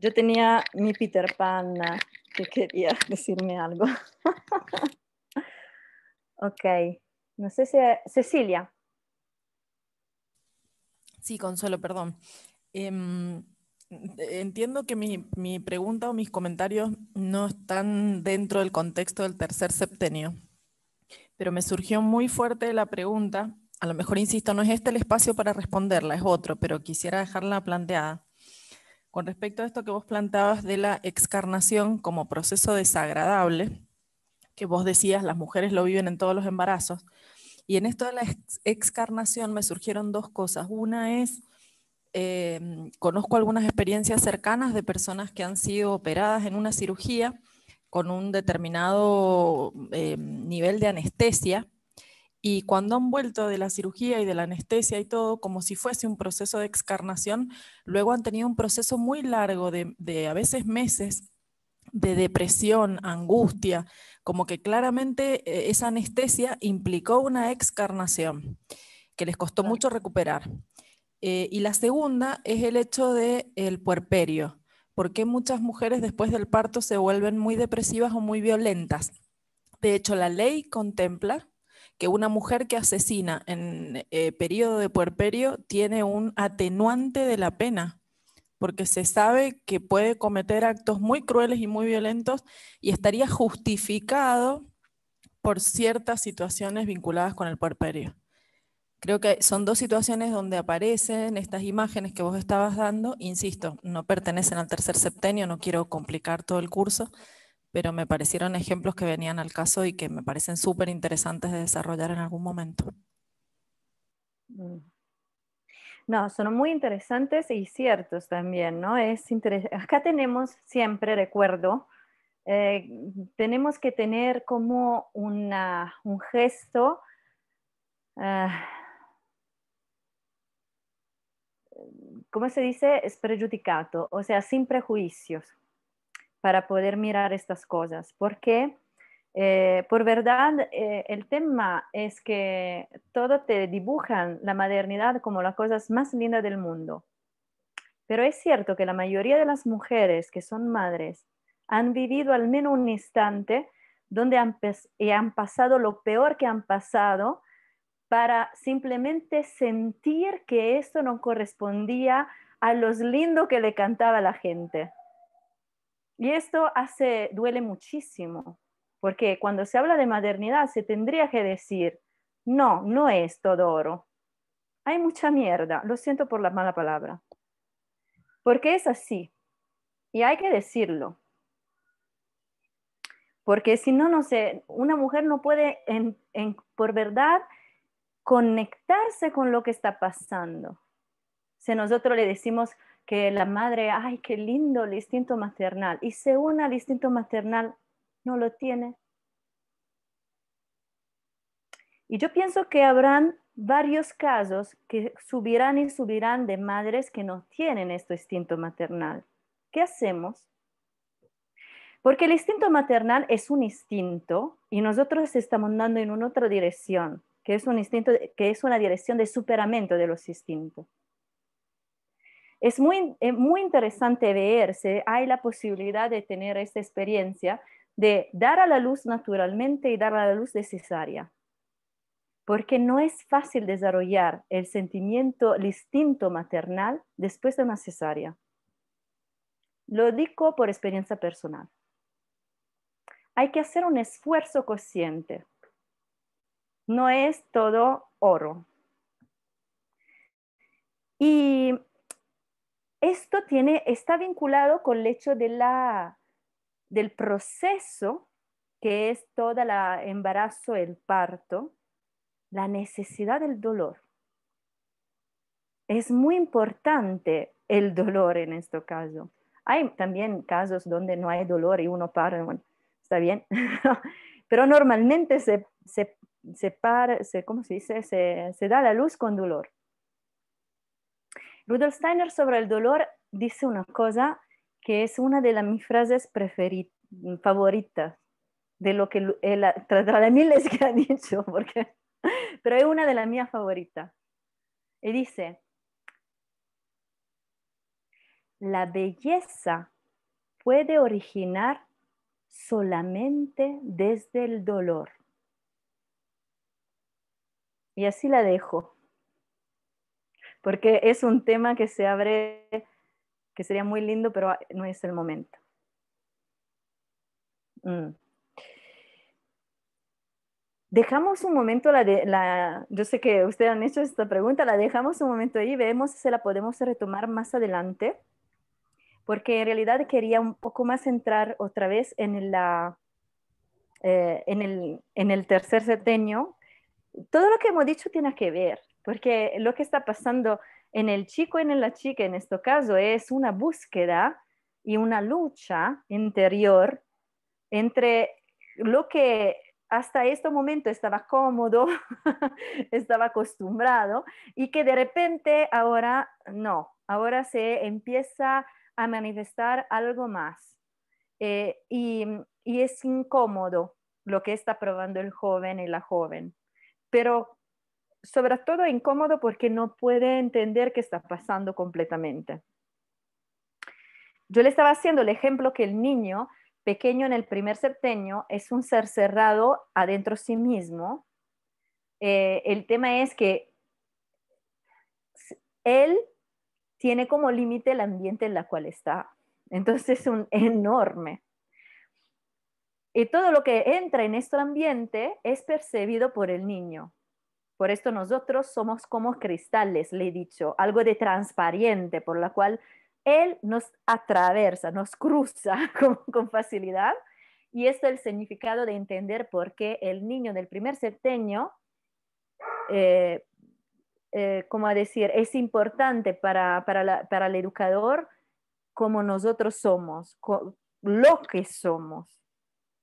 Yo tenía mi Peter Pan ah, que quería decirme algo. ok, no sé si... Eh, Cecilia. Sí, Consuelo, perdón. Em, entiendo que mi, mi, pregunta o mis comentarios no están dentro del contexto del tercer septenio, pero me surgió muy fuerte la pregunta, a lo mejor insisto, no es este el espacio para responderla, es otro, pero quisiera dejarla planteada. Con respecto a esto que vos plantabas de la excarnación como proceso desagradable, que vos decías, las mujeres lo viven en todos los embarazos, y en esto de la excarnación me surgieron dos cosas. Una es, em, conozco algunas experiencias cercanas de personas que han sido operadas en una cirugía con un determinado em, nivel de anestesia y cuando han vuelto de la cirugía y de la anestesia y todo, como si fuese un proceso de excarnación, luego han tenido un proceso muy largo de, a veces meses de depresión, angustia, como que claramente eh, esa anestesia implicó una excarnación que les costó mucho recuperar. Eh, y la segunda es el hecho del puerperio. porque muchas mujeres después del parto se vuelven muy depresivas o muy violentas? De hecho, la ley contempla que una mujer que asesina en eh, periodo de puerperio tiene un atenuante de la pena, porque se sabe que puede cometer actos muy crueles y muy violentos y estaría justificado por ciertas situaciones vinculadas con el puerperio. Creo que son dos situaciones donde aparecen estas imágenes que vos estabas dando. Insisto, no pertenecen al tercer septenio, no quiero complicar todo el curso, pero me parecieron ejemplos que venían al caso y que me parecen súper interesantes de desarrollar en algún momento. Mm. No, son muy interesantes y ciertos también, ¿no? Es Acá tenemos siempre, recuerdo, eh, tenemos que tener como un gesto ah, ¿cómo se dice? Es prejudicado, o sea, sin prejuicios, para poder mirar estas cosas, porque eh, por verdad eh, el tema es que todo te dibujan la modernidad como las cosas más lindas del mundo, pero es cierto que la mayoría de las mujeres que son madres han vivido al menos un instante donde han, han pasado lo peor que han pasado para simplemente sentir que esto no correspondía a los lindo que le cantaba la gente. Y esto hace, duele muchísimo, porque cuando se habla de maternidad se tendría que decir, no, no es todo oro. Hay mucha mierda, lo siento por la mala palabra, porque es así, y hay que decirlo. Porque si no, no sé, una mujer no puede, en, por verdad, conectarse con lo que está pasando. Si nosotros le decimos, que la madre, ay, qué lindo el instinto maternal, y se una al instinto maternal, no lo tiene. Y yo pienso que habrán varios casos que subirán y subirán de madres que no tienen este instinto maternal. ¿Qué hacemos? Porque el instinto maternal es un instinto y nosotros estamos andando en una otra dirección, que es que es una dirección de superamiento de los instintos. Es muy, interesante eh, muy interesante verse, hay la posibilidad de tener esta experiencia de dar a la luz naturalmente y dar a la luz necesaria. cesárea, porque no es fácil desarrollar el sentimiento, el instinto maternal después de una cesárea. Lo digo por experiencia personal. Hay que hacer un esfuerzo consciente. No es todo oro. Y esto tiene, está vinculado con el hecho de la, del proceso que es toda la embarazo, el parto, la necesidad del dolor. Es muy importante el dolor en este caso. Hay también casos donde no hay dolor y uno para, está bien, pero normalmente se, se da la luz con dolor. Rudolf Steiner sobre el dolor dice una cosa que es una de las mis frases favoritas de lo que él, tras, las miles ha dicho, pero es una de las mías favoritas. Y dice, la belleza puede originar solamente desde el dolor. Y así la dejo porque es un tema que se abre, que sería muy lindo, pero no es el momento. Mm. Dejamos un momento la, de, la, yo sé que ustedes han hecho esta pregunta, la dejamos un momento ahí, vemos si la podemos retomar más adelante, porque en realidad quería un poco más entrar otra vez en la, eh, en, el, tercer centenio. Todo lo que hemos dicho tiene que ver, porque lo que está pasando en el chico y en la chica en este caso es una búsqueda y una lucha interior entre lo que hasta este momento estaba cómodo, estaba acostumbrado y que de repente ahora no, ahora se empieza a manifestar algo más. Eh, y, y es incómodo lo que está probando el joven y la joven, pero sobre todo e incómodo porque no puede entender qué está pasando completamente. Yo le estaba haciendo el ejemplo que el niño pequeño en el primer septenio es un ser cerrado adentro de sí mismo. Eh, el tema es que él tiene como límite el ambiente en el cual está. Entonces es un enorme. Y todo lo que entra en este ambiente es percibido por el niño. Por esto nosotros somos como cristales, le he dicho, algo de transparente, por la cual Él nos atraviesa, nos cruza con, facilidad. Y esto es el significado de entender por qué el niño del primer septenio, eh, eh, como decir, es importante para, para el educador como nosotros somos, lo que somos,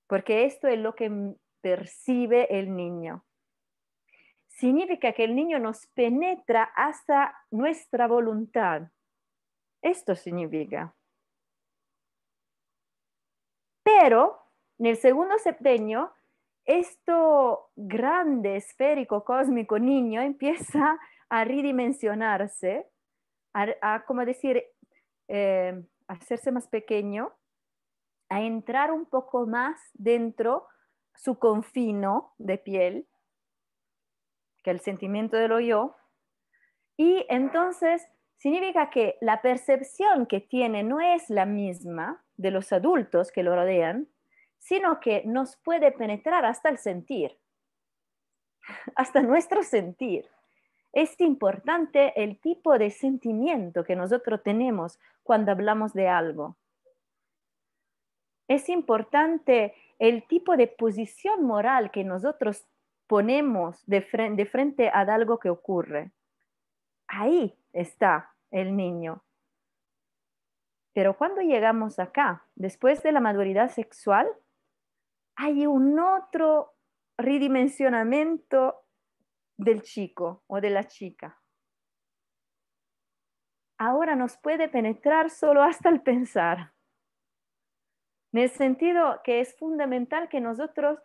porque esto es lo que percibe el niño significa que el niño nos penetra hasta nuestra voluntad. Esto significa. Pero en el segundo septenio, esto grande esférico cósmico niño empieza a redimensionarse, a, como decir, eh, hacerse más pequeño, a entrar un poco más dentro su confino de piel que el sentimiento del yo. Y entonces significa que la percepción que tiene no es la misma de los adultos que lo rodean, sino que nos puede penetrar hasta el sentir, hasta nuestro sentir. Es importante el tipo de sentimiento que nosotros tenemos cuando hablamos de algo. Es importante el tipo de posición moral que nosotros ponemos de, de frente a algo que ocurre. Ahí está el niño. Pero cuando llegamos acá, después de la maduridad sexual, hay un otro redimensionamiento del chico o de la chica. Ahora nos puede penetrar solo hasta el pensar. En el sentido que es fundamental que nosotros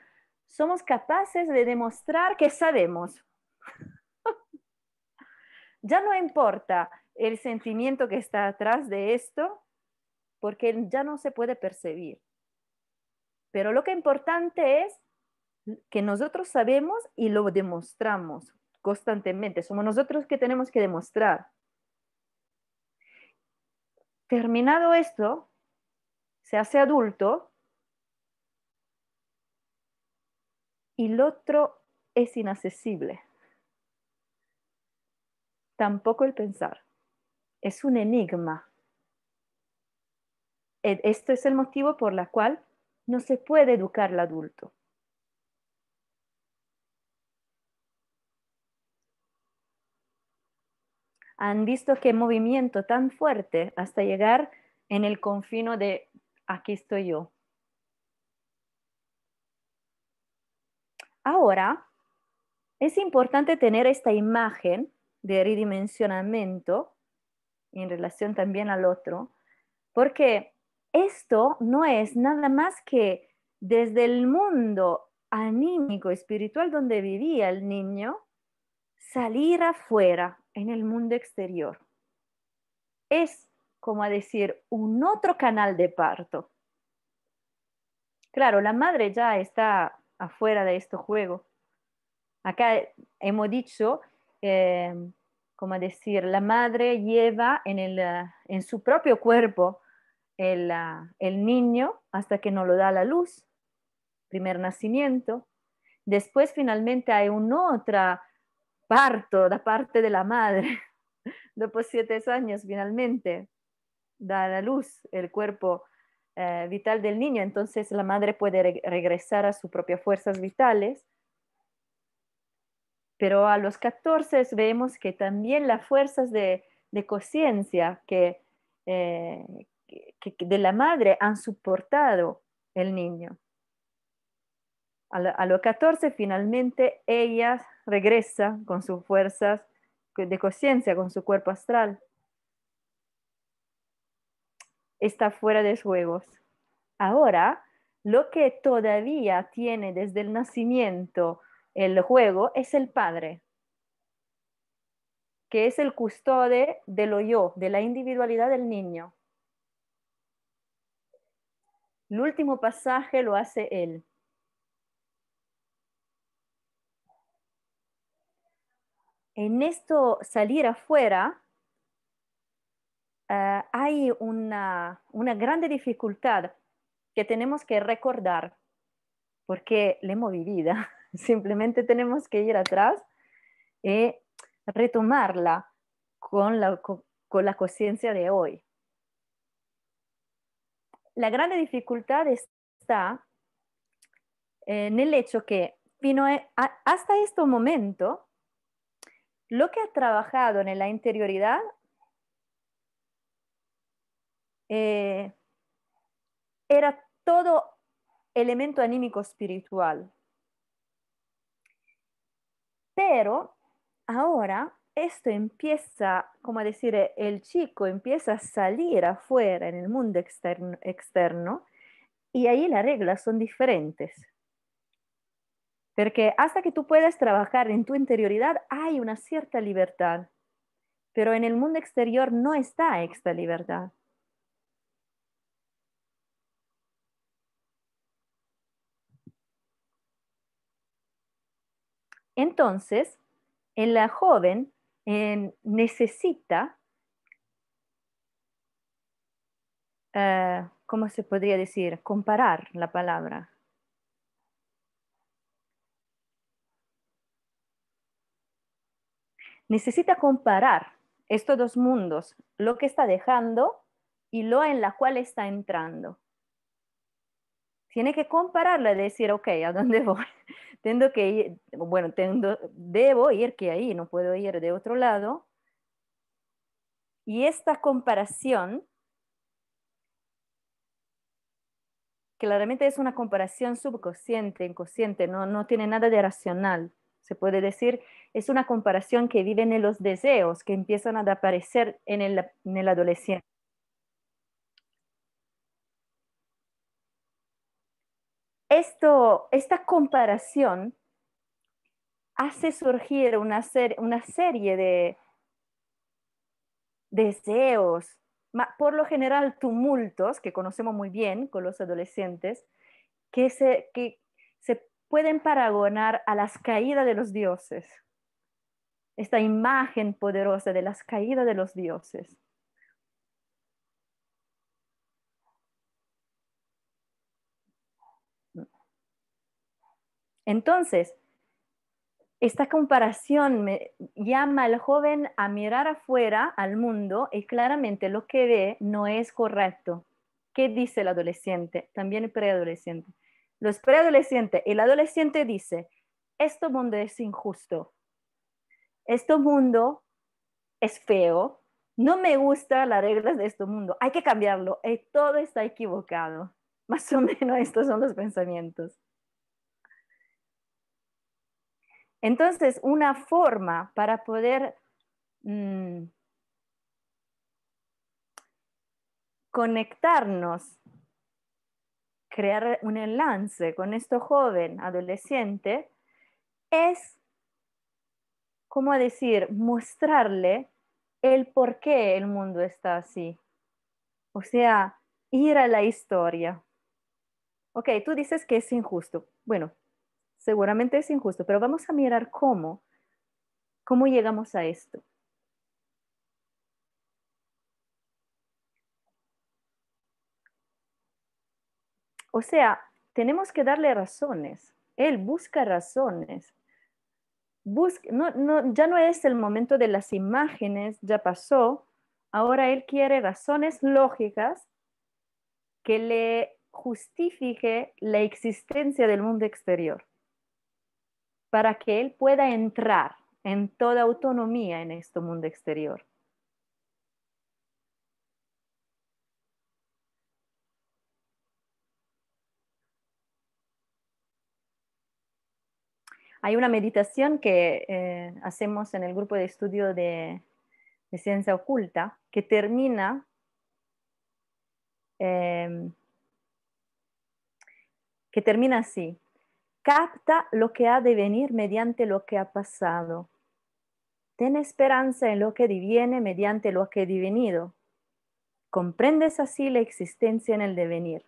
somos capaces de demostrar que sabemos. ya no importa el sentimiento que está atrás de esto, porque ya no se puede percibir. Pero lo que es importante es que nosotros sabemos y lo demostramos constantemente. Somos nosotros que tenemos que demostrar. Terminado esto, se hace adulto y el otro es inaccesible. Tampoco el pensar. Es un enigma. E, esto es el motivo por el cual no se puede educar al adulto. han visto qué movimiento tan fuerte hasta llegar en el confino de aquí estoy yo. Ahora, es importante tener esta imagen de redimensionamiento en relación también al otro, porque esto no es nada más que desde el mundo anímico, espiritual donde vivía el niño, salir afuera en el mundo exterior. Es como a decir un otro canal de parto. Claro, la madre ya está afuera de este juego. Acá hemos dicho, eh, como decir, la madre lleva en, el, eh, en su propio cuerpo eh, el, niño hasta que no lo da la luz, primer nacimiento. Después finalmente hay un otra parto da parte de la madre. Después siete años finalmente da la luz el cuerpo eh, vital del niño. Entonces la madre puede regresar a sus propias fuerzas vitales. Pero a los 14 vemos que también las fuerzas de, de conciencia que, eh, de la madre han soportado el niño. A, a los 14 finalmente ella regresa con sus fuerzas de conciencia, con su cuerpo astral está fuera de juegos. Ahora, lo que todavía tiene desde el nacimiento el juego es el padre, que es el custode de lo yo, de la individualidad del niño. El último pasaje lo hace él. En esto salir afuera eh, hay una, una grande dificultad que tenemos que recordar porque la hemos vivido. Simplemente tenemos que ir atrás y retomarla con la, con la conciencia de hoy. La grande dificultad está en el hecho que vino hasta este momento lo que ha trabajado en la interioridad eh, era todo elemento anímico espiritual. Pero ahora esto empieza, como decir, eh, el chico empieza a salir afuera en el mundo externo y ahí las reglas son diferentes. Porque hasta que tú puedas trabajar en tu interioridad hay una cierta libertad, pero en el mundo exterior no está esta libertad. Entonces, en la joven necesita, eh, ¿cómo se podría decir? Comparar la palabra. Necesita comparar estos dos mundos, lo que está dejando y lo en la cual está entrando. Tiene que compararla y decir, ok, ¿a dónde voy? Tengo que bueno, tengo, debo ir que ahí, no puedo ir de otro lado. Y esta comparación claramente es una comparación subconsciente, inconsciente, no, tiene nada de racional. Se puede decir, es una comparación que vive en los deseos que empiezan a aparecer en en el adolescente. esta comparación hace surgir una, serie de deseos, por lo general tumultos, que conocemos muy bien con los adolescentes, que se pueden paragonar a las caídas de los dioses, esta imagen poderosa de las caídas de los dioses. Entonces, esta comparación me llama al joven a mirar afuera al mundo y claramente lo que ve no es correcto. ¿Qué dice el adolescente? También el preadolescente. Los preadolescentes, el adolescente dice, este mundo es injusto, este mundo es feo, no me gustan las reglas de este mundo, hay que cambiarlo, eh, todo está equivocado. Más o menos estos son los pensamientos. Entonces, una forma para poder mm, conectarnos, crear un enlace con este joven adolescente, es, ¿cómo decir?, mostrarle el por qué el mundo está así. O sea, ir a la historia. Ok, tú dices que es injusto. Bueno, Seguramente es injusto, pero vamos a mirar cómo, cómo llegamos a esto. O sea, tenemos que darle razones. Él busca razones. ya no es el momento de las imágenes, ya pasó. Ahora él quiere razones lógicas que le justifique la existencia del mundo exterior para que él pueda entrar en toda autonomía en este mundo exterior. Hay una meditación que eh, hacemos en el grupo de estudio de, ciencia oculta que termina em, que termina así capta lo que ha de venir mediante lo que ha pasado. Ten esperanza en lo que diviene mediante lo que ha divenido. Comprendes así la existencia en el devenir.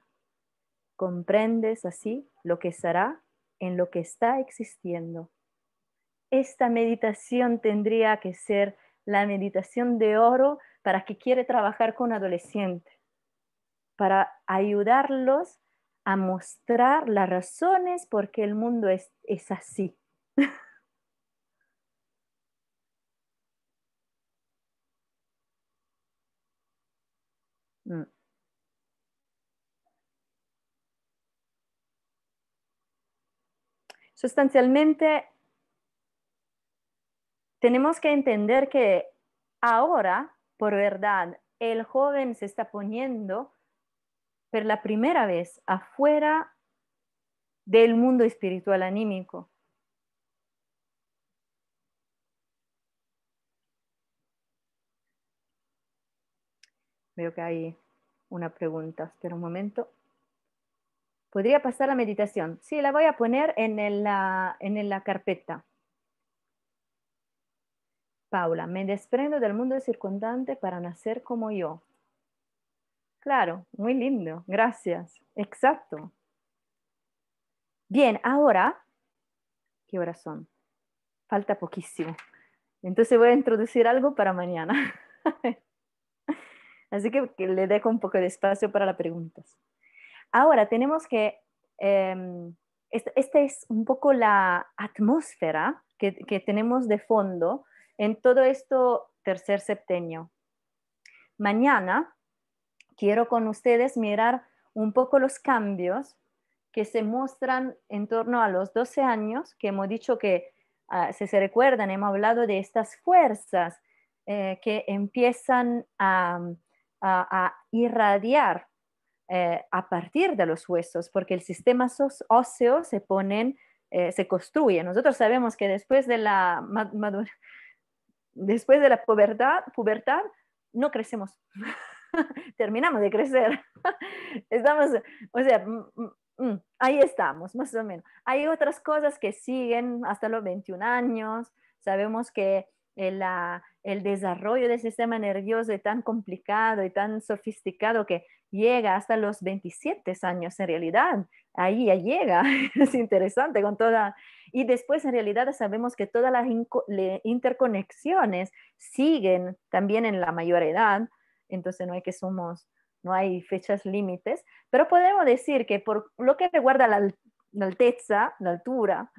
Comprendes así lo que será en lo que está existiendo. Esta meditación tendría que ser la meditación de oro para que quiere trabajar con adolescentes, para ayudarlos a mostrar las razones por qué el mundo es, así. Mm. Sustancialmente, tenemos que entender que ahora, por verdad, el joven se está poniendo por la primera vez afuera del mundo espiritual anímico. Veo que hay una pregunta, espera un momento. ¿Podría pasar la meditación? Sí, la voy a poner en, en la carpeta. Paula, me desprendo del mundo circundante para nacer como yo. Claro, muy lindo, gracias. Exacto. Bien, ahora, ¿qué hora son? Falta poquísimo. Entonces voy a introducir algo para mañana. Así que, le dejo un poco de espacio para las preguntas. Ahora tenemos que, em, esta este es un poco la atmósfera que, que tenemos de fondo en todo esto tercer septenio. Mañana quiero con ustedes mirar un poco los cambios que se muestran en torno a los 12 años, que hemos dicho que, ah, si se recuerdan, hemos hablado de estas fuerzas eh, que empiezan a, irradiar eh, a partir de los huesos, porque el sistema óseo se ponen, eh, se construye. Nosotros sabemos que después de la después de la pubertad, pubertad no crecemos. terminamos de crecer. estamos, o sea, mm, mm, mm, ahí estamos, más o menos. Hay otras cosas que siguen hasta los 21 años. Sabemos que eh, el, desarrollo del sistema nervioso es tan complicado y tan sofisticado que llega hasta los 27 años en realidad. Ahí ya llega, es interesante con toda... Y después en realidad sabemos que todas las interconexiones siguen también en la mayor edad entonces no hay que sumos, no hay fechas límites, pero podemos decir que por lo que recuerda la, la alteza, la altura,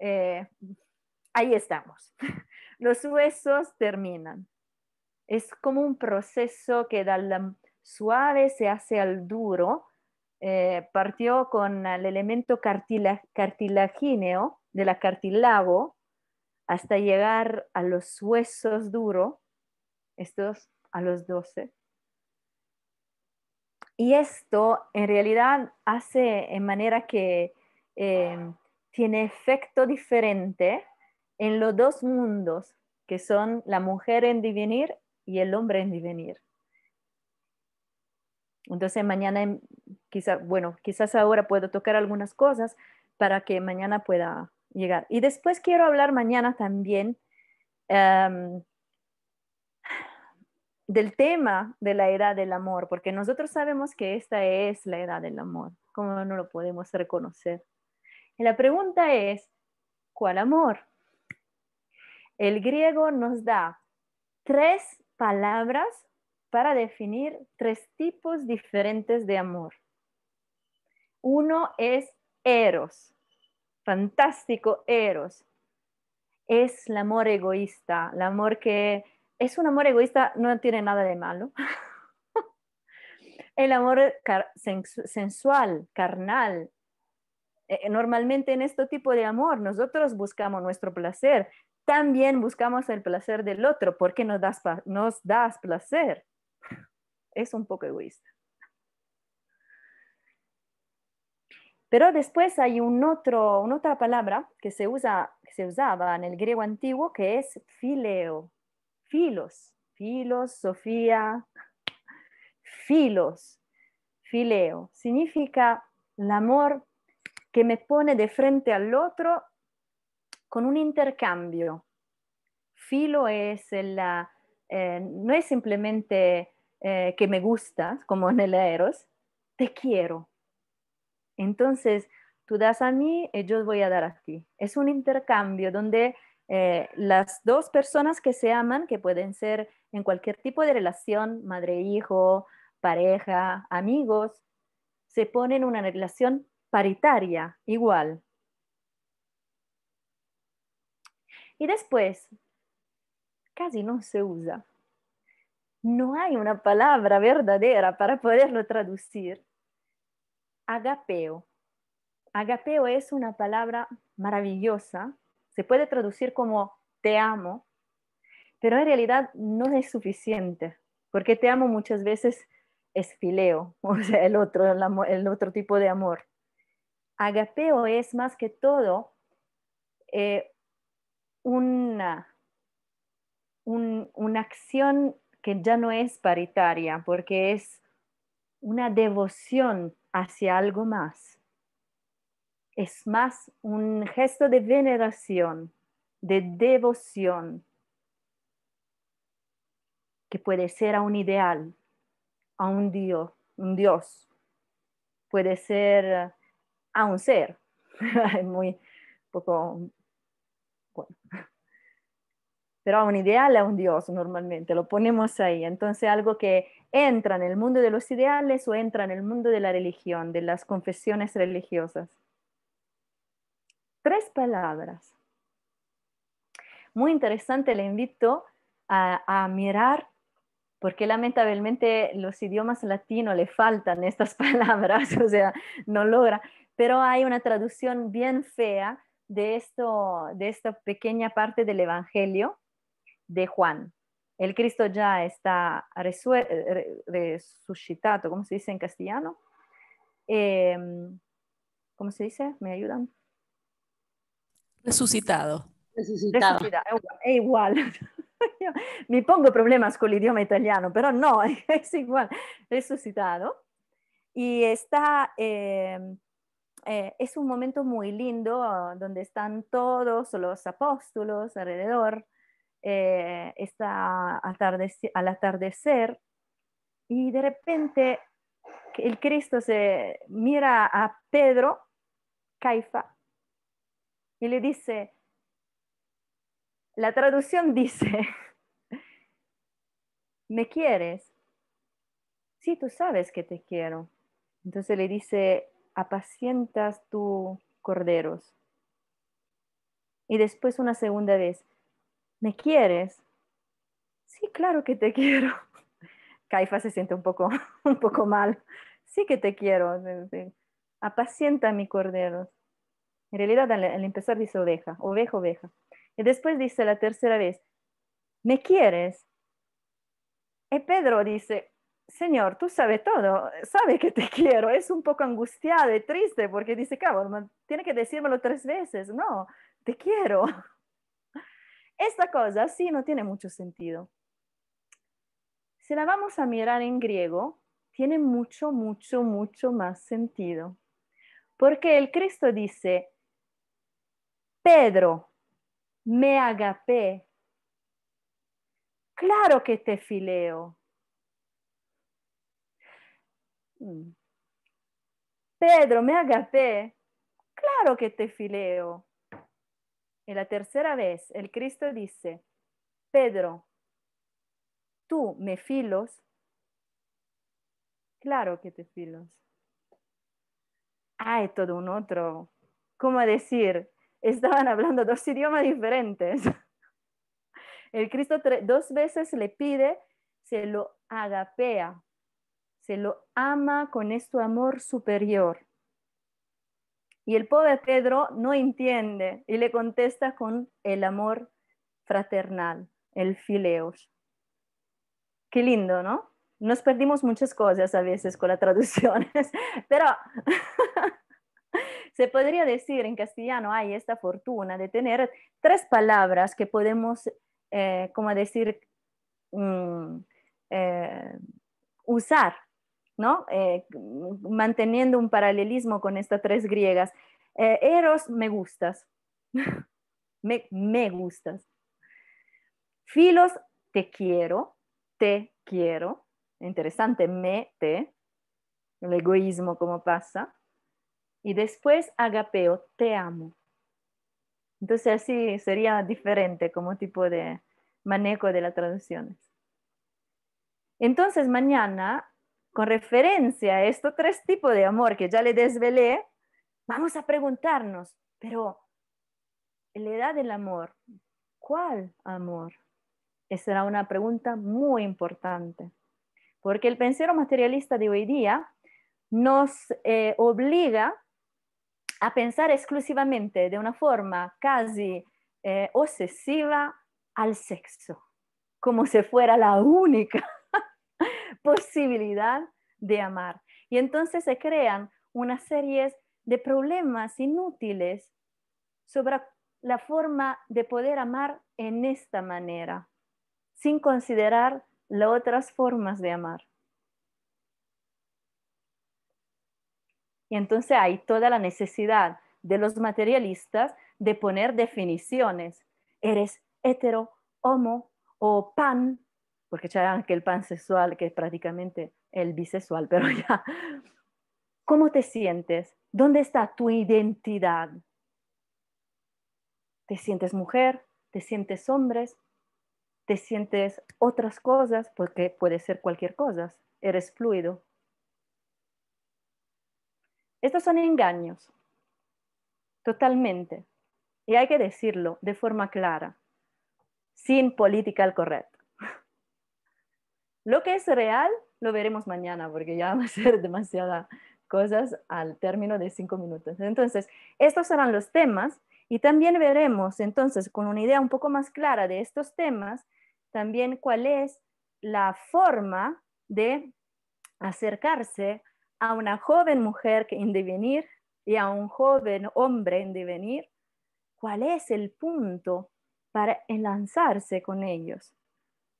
eh, ahí estamos. Los huesos terminan. Es como un proceso que la suave se hace al duro. Eh, partió con el elemento cartila, cartilagíneo de la cartilago hasta llegar a los huesos duros. Estos a los 12. Y esto en realidad hace en manera que em, tiene efecto diferente en los dos mundos, que son la mujer en devenir y el hombre en devenir. Entonces mañana, em, quizás bueno, quizás ahora puedo tocar algunas cosas para que mañana pueda llegar. Y después quiero hablar mañana también em, del tema de la edad del amor, porque nosotros sabemos que esta es la edad del amor, ¿cómo no lo podemos reconocer? la pregunta es, ¿cuál amor? El griego nos da tres palabras para definir tres tipos diferentes de amor. Uno es eros, fantástico eros. Es el amor egoísta, el amor que es un amor egoísta, no tiene nada de malo. El amor sensual, carnal. Eh, normalmente en este tipo de amor nosotros buscamos nuestro placer, también buscamos el placer del otro porque nos das, nos das placer. Es un poco egoísta. Pero después hay un otro, una otra palabra que se, usa, que se usaba en el griego antiguo que es fileo filos, filos, Sofía, filos, fileo. Significa el amor que me pone de frente al otro con un intercambio. Filo es el, eh, no es simplemente eh, que me gusta, como en el Eros, te quiero. Entonces, tú das a mí y eh, yo voy a dar a ti. Es un intercambio donde eh, las dos personas que se aman, que pueden ser en cualquier tipo de relación, madre-hijo, pareja, amigos, se ponen en una relación paritaria, igual. Y después, casi no se usa. No hay una palabra verdadera para poderlo traducir. Agapeo. Agapeo es una palabra maravillosa se puede traducir como te amo, pero en realidad no es suficiente, porque te amo muchas veces es fileo, o sea, el otro, el, otro tipo de amor. Agapeo es más que todo eh, una, una acción que ya no es paritaria, porque es una devoción hacia algo más es más un gesto de veneración, de devoción, que puede ser a un ideal, a un dios, un dios. puede ser a un ser, muy pero a un ideal, a un dios normalmente, lo ponemos ahí, entonces algo que entra en el mundo de los ideales o entra en el mundo de la religión, de las confesiones religiosas tres palabras. Muy interesante, le invito a, mirar, porque lamentablemente los idiomas latinos le faltan estas palabras, o sea, no logra, pero hay una traducción bien fea de, esto, de esta pequeña parte del Evangelio de Juan. El Cristo ya está resucitado, ¿cómo se dice en castellano? Em, ¿Cómo se dice? ¿Me ayudan? Resucitado. Resucitado. igual, È pongo problemas con el idioma italiano, pero no, es igual. Resucitado. Y está, eh, eh, es un momento muy lindo ah, donde están todos los apóstolos alrededor. Eh, está al atardecer y de repente el Cristo se mira a Pedro, Caifa y le dice, la traducción dice, ¿me quieres? Sí, tú sabes que te quiero. Entonces le dice, apacientas tu corderos. Y después una segunda vez, ¿me quieres? Sí, claro que te quiero. Caifa se siente un poco, un poco mal. Sí que te quiero. Apacienta mi corderos. En realidad al, empezar dice oveja, oveja, oveja. Y después dice la tercera vez, ¿me quieres? Y Pedro dice, Señor, tú sabes todo, sabe que te quiero. Es un poco angustiado y triste porque dice, cabrón, tiene que decírmelo tres veces. No, te quiero. Esta cosa sí no tiene mucho sentido. Si la vamos a mirar en griego, tiene mucho, mucho, mucho más sentido. Porque el Cristo dice, Pedro, me agapé. Claro que te fileo. Mm. Pedro, me agapé. Claro que te fileo. Y la tercera vez, el Cristo dice, Pedro, tú me filos. Claro que te filos. Ah, es todo un otro, ¿cómo decir? estaban hablando dos idiomas diferentes. El Cristo dos veces le pide, se lo agapea, se lo ama con este amor superior. Y el pobre Pedro no entiende y le contesta con el amor fraternal, el fileos. Qué lindo, ¿no? Nos perdimos muchas cosas a veces con las traducciones, pero se podría decir en castellano, hay esta fortuna de tener tres palabras que podemos, eh, como decir, mm, eh, usar, ¿no? Eh, manteniendo un paralelismo con estas tres griegas. eros, me gustas. me, me gustas. Filos, te quiero, te quiero. Interesante, me, te. El egoísmo como pasa. Y después agapeo, te amo. Entonces así sería diferente como tipo de manejo de las traducciones. Entonces mañana, con referencia a estos tres tipos de amor que ya le desvelé, vamos a preguntarnos, pero la edad del amor, ¿cuál amor? Esa era una pregunta muy importante, porque el pensiero materialista de hoy día nos eh, obliga a pensar exclusivamente de una forma casi eh, obsesiva al sexo, como si fuera la única posibilidad de amar. Y entonces se crean una serie de problemas inútiles sobre la forma de poder amar en esta manera, sin considerar las otras formas de amar. entonces hay toda la necesidad de los materialistas de poner definiciones. Eres hetero, homo o pan, porque ya que el pan sexual, que es prácticamente el bisexual, pero ya. ¿Cómo te sientes? ¿Dónde está tu identidad? ¿Te sientes mujer? ¿Te sientes hombre? ¿Te sientes otras cosas? Porque puede ser cualquier cosa. Eres fluido. Estos son engaños, totalmente. Y hay que decirlo de forma clara, sin política al correcto. Lo que es real lo veremos mañana, porque ya va a ser demasiadas cosas al término de cinco minutos. Entonces, estos serán los temas y también veremos entonces con una idea un poco más clara de estos temas, también cuál es la forma de acercarse a una joven mujer en devenir y a un joven hombre en devenir, cuál es el punto para enlanzarse con ellos.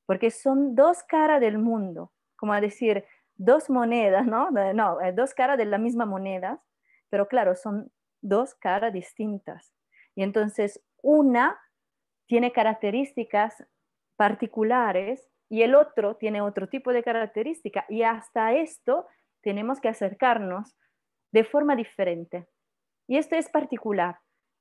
Porque son dos caras del mundo, como a decir, dos monedas, ¿no? No, eh, dos caras de la misma moneda, pero claro, son dos caras distintas. Y entonces una tiene características particulares y el otro tiene otro tipo de características Y hasta esto tenemos que acercarnos de forma diferente. Y esto es particular.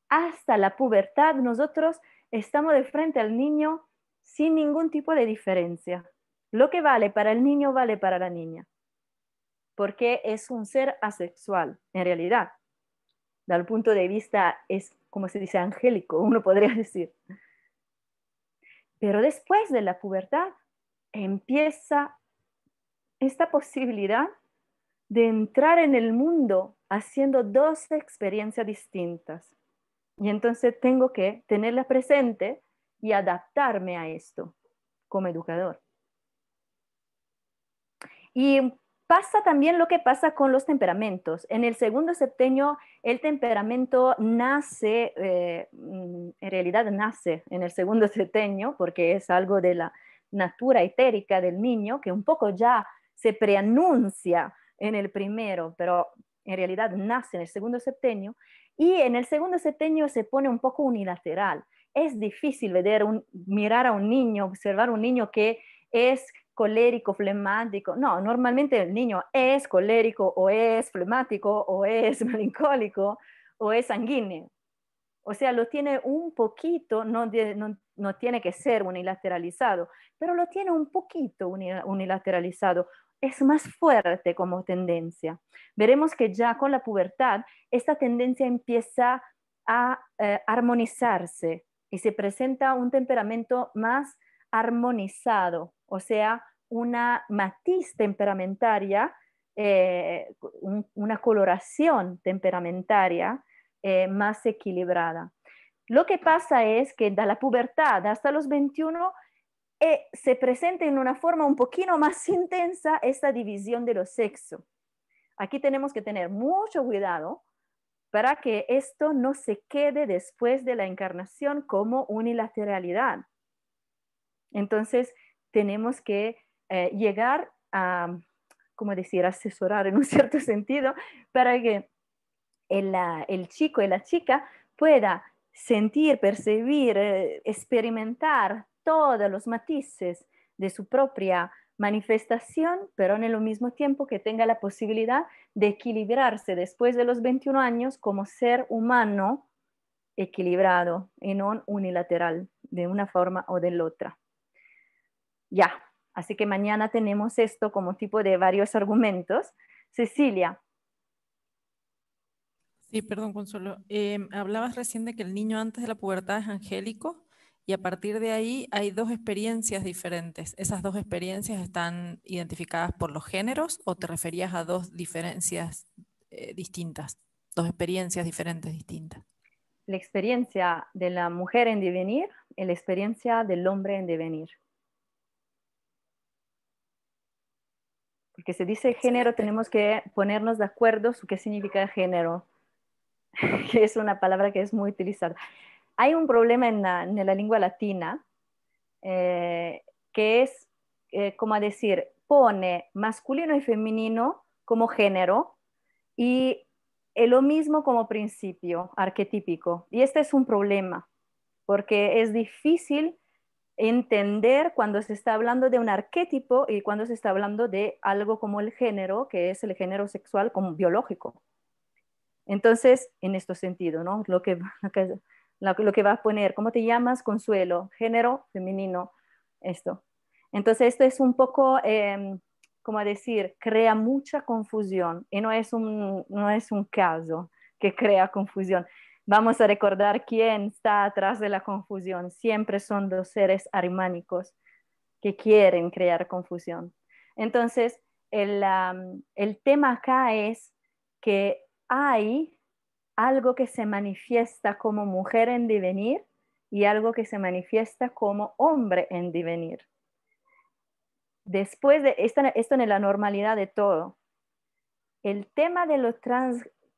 Hasta la pubertad nosotros estamos de frente al niño sin ningún tipo de diferencia. Lo que vale para el niño vale para la niña, porque es un ser asexual en realidad. Dal punto de vista es, como se dice, angélico, uno podría decir. Pero después de la pubertad empieza esta posibilidad de entrar en el mundo haciendo dos experiencias distintas. Y entonces tengo que tenerla presente y adaptarme a esto como educador. Y pasa también lo que pasa con los temperamentos. En el segundo septenio, el temperamento nace, eh, en realidad nace en el segundo septenio, porque es algo de la natura etérica del niño, que un poco ya se preanuncia en el primero, pero en realidad nace en el segundo septenio, y en el segundo septenio se pone un poco unilateral. Es difícil ver un, mirar a un niño, observar un niño que es colérico, flemático. No, normalmente el niño es colérico o es flemático o es melancólico o es sanguíneo. O sea, lo tiene un poquito, no, tiene que ser unilateralizado, pero lo tiene un poquito unilateralizado, es más fuerte como tendencia. Veremos que ya con la pubertad esta tendencia empieza a eh, armonizarse y se presenta un temperamento más armonizado, o sea, una matiz temperamentaria, eh, una coloración temperamentaria eh, más equilibrada. Lo que pasa es que de la pubertad hasta los 21 eh, se presenta en una forma un poquito más intensa esta división de los sexos. Aquí tenemos que tener mucho cuidado para que esto no se quede después de la encarnación como unilateralidad. Entonces, tenemos que eh, llegar a, como decir, asesorar en un cierto sentido para que el, chico y la chica pueda sentir, percibir, eh, experimentar todos los matices de su propia manifestación, pero en el mismo tiempo que tenga la posibilidad de equilibrarse después de los 21 años como ser humano equilibrado y no unilateral de una forma o de la otra. Ya, así que mañana tenemos esto como tipo de varios argumentos. Cecilia, Sí, perdón, Consuelo. Eh, hablabas recién de que el niño antes de la pubertad es angélico y a partir de ahí hay dos experiencias diferentes. ¿Esas dos experiencias están identificadas por los géneros o te referías a dos diferencias eh, distintas, dos experiencias diferentes distintas? La experiencia de la mujer en devenir y la experiencia del hombre en devenir. Porque se dice género, tenemos que ponernos de acuerdo su qué significa género, que es una palabra que es muy utilizada hay un problema en la, lengua latina eh, que es, eh, como decir, pone masculino y femenino como género y eh, lo mismo como principio arquetípico. Y este es un problema, porque es difícil entender cuando se está hablando de un arquetipo y cuando se está hablando de algo como el género, que es el género sexual como biológico. Entonces, en este sentido, ¿no? lo que lo, que va a poner, cómo te llamas, consuelo, género femenino, esto. Entonces, esto es un poco, eh, como decir, crea mucha confusión y no es, un, no es un caso que crea confusión. Vamos a recordar quién está atrás de la confusión. Siempre son los seres arimánicos que quieren crear confusión. Entonces, el tema acá es que hay algo que se manifiesta como mujer en devenir y algo que se manifiesta como hombre en devenir. Después de esto esto en la normalidad de todo, el tema de los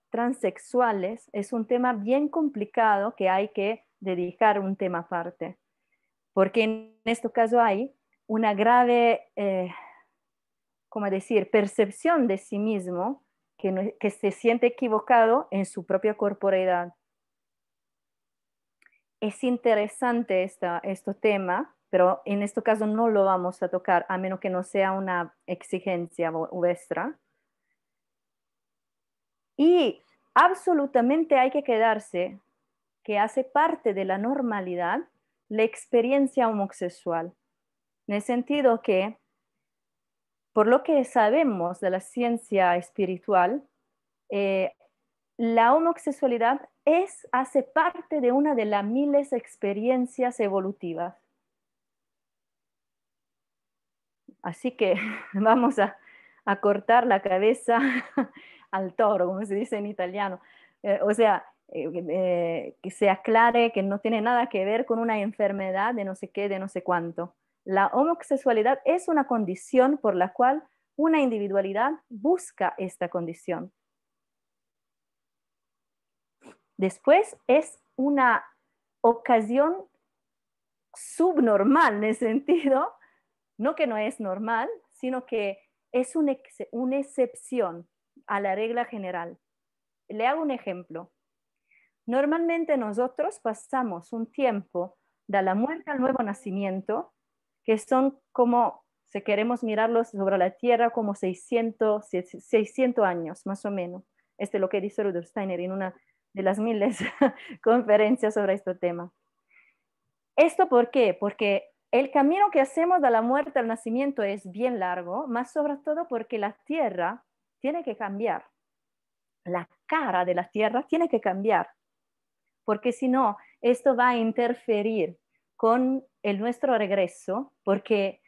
transexuales es un tema bien complicado que hay que dedicar un tema aparte, porque en este caso hay una grave, eh, como decir, percepción de sí mismo que, se siente equivocado en su propia corporeidad. Es interesante esta, este tema, pero en este caso no lo vamos a tocar, a menos que no sea una exigencia vuestra. Y absolutamente hay que quedarse que hace parte de la normalidad la experiencia homosexual, en el sentido que por lo que sabemos de la ciencia espiritual, eh, la homosexualidad es, hace parte de una de las miles experiencias evolutivas. Así que vamos a, cortar la cabeza al toro, como se dice en italiano. Eh, o sea, eh, que se aclare que no tiene nada que ver con una enfermedad de no sé qué, de no sé cuánto. La homosexualidad es una condición por la cual una individualidad busca esta condición. Después es una ocasión subnormal en el sentido, no que no es normal, sino que es una, una excepción a la regla general. Le hago un ejemplo. Normalmente nosotros pasamos un tiempo de la muerte al nuevo nacimiento que son como, si queremos mirarlos sobre la Tierra, como 600, 600 años más o menos. Este es lo que dice Rudolf Steiner en una de las miles conferencias sobre este tema. ¿Esto por qué? Porque el camino que hacemos de la muerte al nacimiento es bien largo, más sobre todo porque la Tierra tiene que cambiar. La cara de la Tierra tiene que cambiar, porque si no, esto va a interferir con el nuestro regreso, porque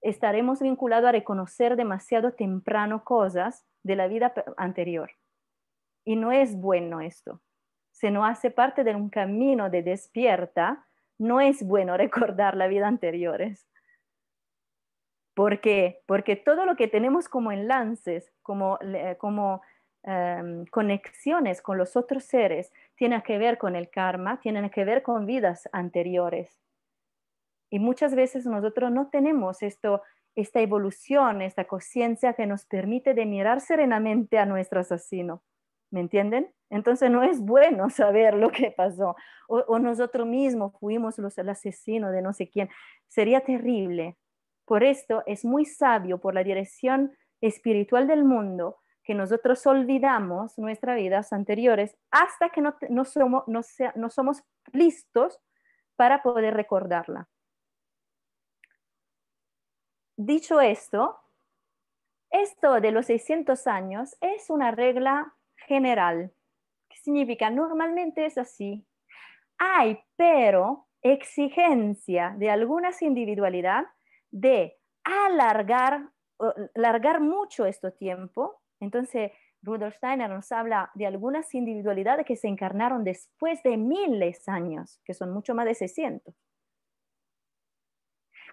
estaremos vinculados a reconocer demasiado temprano cosas de la vida anterior. Y no es bueno esto. Si no hace parte de un camino de despierta, no es bueno recordar la vida anteriores. porque Porque todo lo que tenemos como enlaces, como, como Em, conexiones con los otros seres tienen que ver con el karma, tienen que ver con vidas anteriores. Y muchas veces nosotros no tenemos esto, esta evolución, esta conciencia que nos permite de mirar serenamente a nuestro asesino. ¿Me entienden? Entonces no es bueno saber lo que pasó. O, nosotros mismos fuimos los, el asesino de no sé quién. Sería terrible. Por esto es muy sabio por la dirección espiritual del mundo que nosotros olvidamos nuestras vidas anteriores hasta que no, somos, listos para poder recordarla. Dicho esto, esto de los 600 años es una regla general, que significa normalmente es así. Hay, pero, exigencia de algunas individualidades de alargar, alargar mucho este tiempo entonces, Rudolf Steiner nos habla de algunas individualidades que se encarnaron después de miles de años, que son mucho más de 600.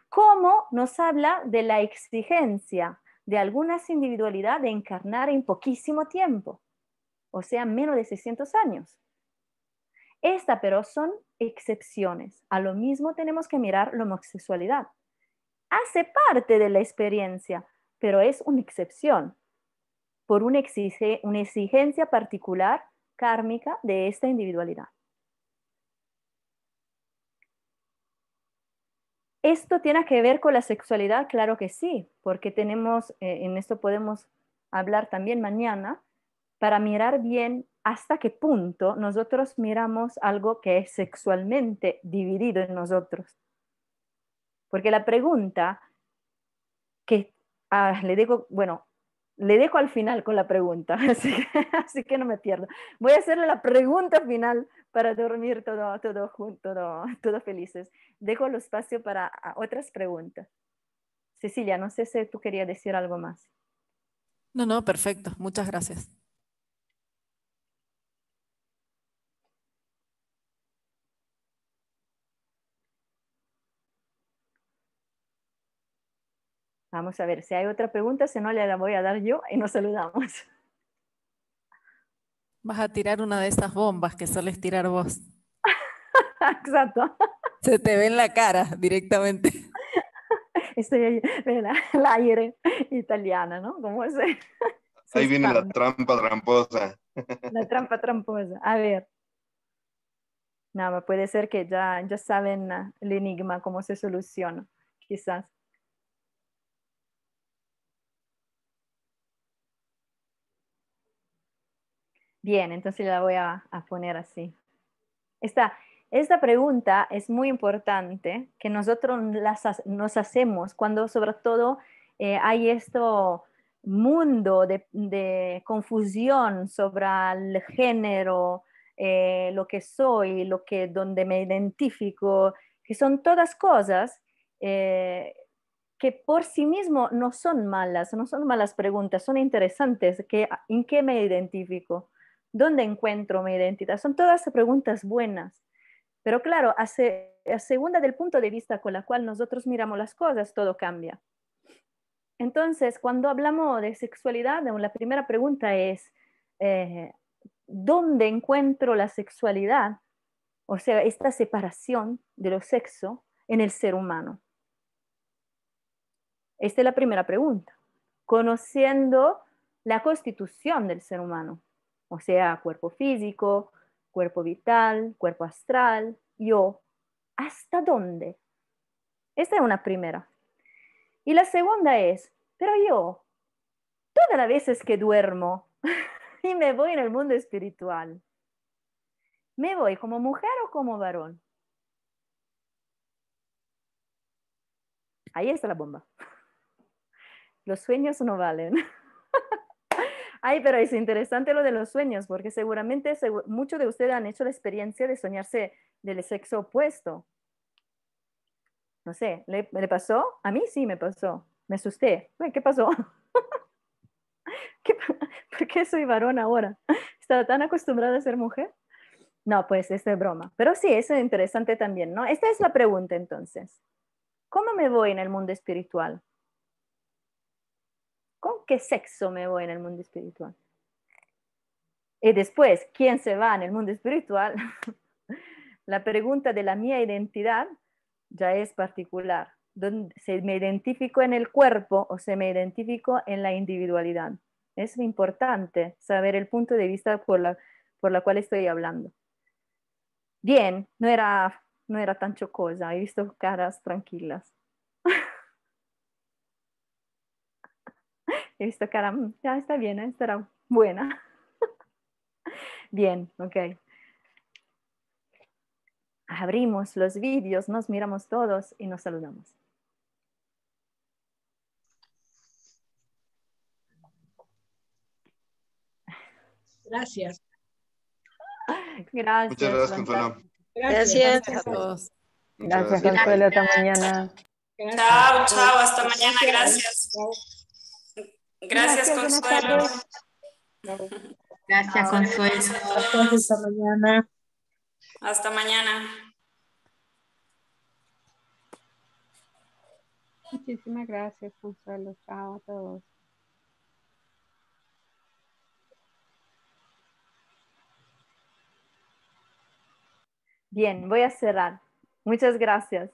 ¿Cómo nos habla de la exigencia de algunas individualidades de encarnar en poquísimo tiempo, o sea, menos de 600 años. Esta, pero, son excepciones. A lo mismo tenemos que mirar la homosexualidad. Hace parte de la experiencia, pero es una excepción por una, exigencia particular kármica de esta individualidad. ¿Esto tiene que ver con la sexualidad? Claro que sí, porque tenemos, eh, en esto podemos hablar también mañana, para mirar bien hasta qué punto nosotros miramos algo que es sexualmente dividido en nosotros. Porque la pregunta que ah, le digo, bueno, le dejo al final con la pregunta, así que, no me pierdo. Voy a hacerle la pregunta final para dormir todo, todo junto, felices. Dejo el espacio para ah, otras preguntas. Cecilia, no sé si tú querías decir algo más. No, no, perfecto. Muchas gracias. Vamos a ver si hay otra pregunta, si no le la voy a dar yo y nos saludamos. Vas a tirar una de esas bombas que soles tirar vos. Exacto. Se te ve en la cara directamente. Estoy ahí la, aire italiana, ¿no? Ahí viene la trampa tramposa. La trampa tramposa. A ver. Nada, puede ser que ya, ya saben ah, el enigma, cómo se soluciona, quizás. Bien, entonces la voy a, poner así. Esta, pregunta es muy importante que nosotros nos hacemos cuando sobre todo eh, hay este mundo de, confusión sobre el género, eh, lo que soy, lo que, donde me identifico, que son todas cosas eh, que por sí mismo no son malas, no son malas preguntas, son interesantes, ¿en qué me identifico? ¿Dónde encuentro mi identidad? Son todas preguntas buenas. Pero claro, a segunda del punto de vista con la cual nosotros miramos las cosas, todo cambia. Entonces, cuando hablamos de sexualidad, la primera pregunta es, eh, ¿dónde encuentro la sexualidad? O sea, esta separación de lo sexo en el ser humano. Esta es la primera pregunta, conociendo la constitución del ser humano o sea, cuerpo físico, cuerpo vital, cuerpo astral, yo, ¿hasta dónde? Esta es una primera. Y la segunda es, pero yo, todas las veces que duermo y me voy en el mundo espiritual, ¿me voy como mujer o como varón? Ahí está la bomba. Los sueños no valen. Ay, pero es interesante lo de los sueños, porque seguramente muchos de ustedes han hecho la experiencia de soñarse del sexo opuesto. No sé, ¿le, pasó? A mí sí me pasó. Me asusté. ¿Qué pasó? ¿Por qué soy varón ahora? ¿Estaba tan acostumbrada a ser mujer? No, pues es de broma. Pero sí, es interesante también, ¿no? Esta es la pregunta entonces. ¿Cómo me voy en el mundo espiritual? ¿Con qué sexo me voy en el mundo espiritual? Y después, ¿quién se va en el mundo espiritual? la pregunta de la mía identidad ya es particular. ¿Se me identifico en el cuerpo o se me identifico en la individualidad? Es importante saber el punto de vista por la, por la cual estoy hablando. Bien, no era, no era tan chocosa, he visto caras tranquilas. visto cara ya está bien, ¿eh? estará buena. bien, ok. Abrimos los vídeos, nos miramos todos y nos saludamos. Gracias. Gracias. Muchas gracias, Consuelo. Gracias. gracias a todos. Gracias, gracias. Hasta mañana. Chao, chao. Hasta mañana. Gracias. Gracias, Consuelo. Gracias, Consuelo. Hasta mañana. Hasta mañana. Muchísimas gracias, Consuelo. Chao a todos. Bien, voy a cerrar. Muchas gracias.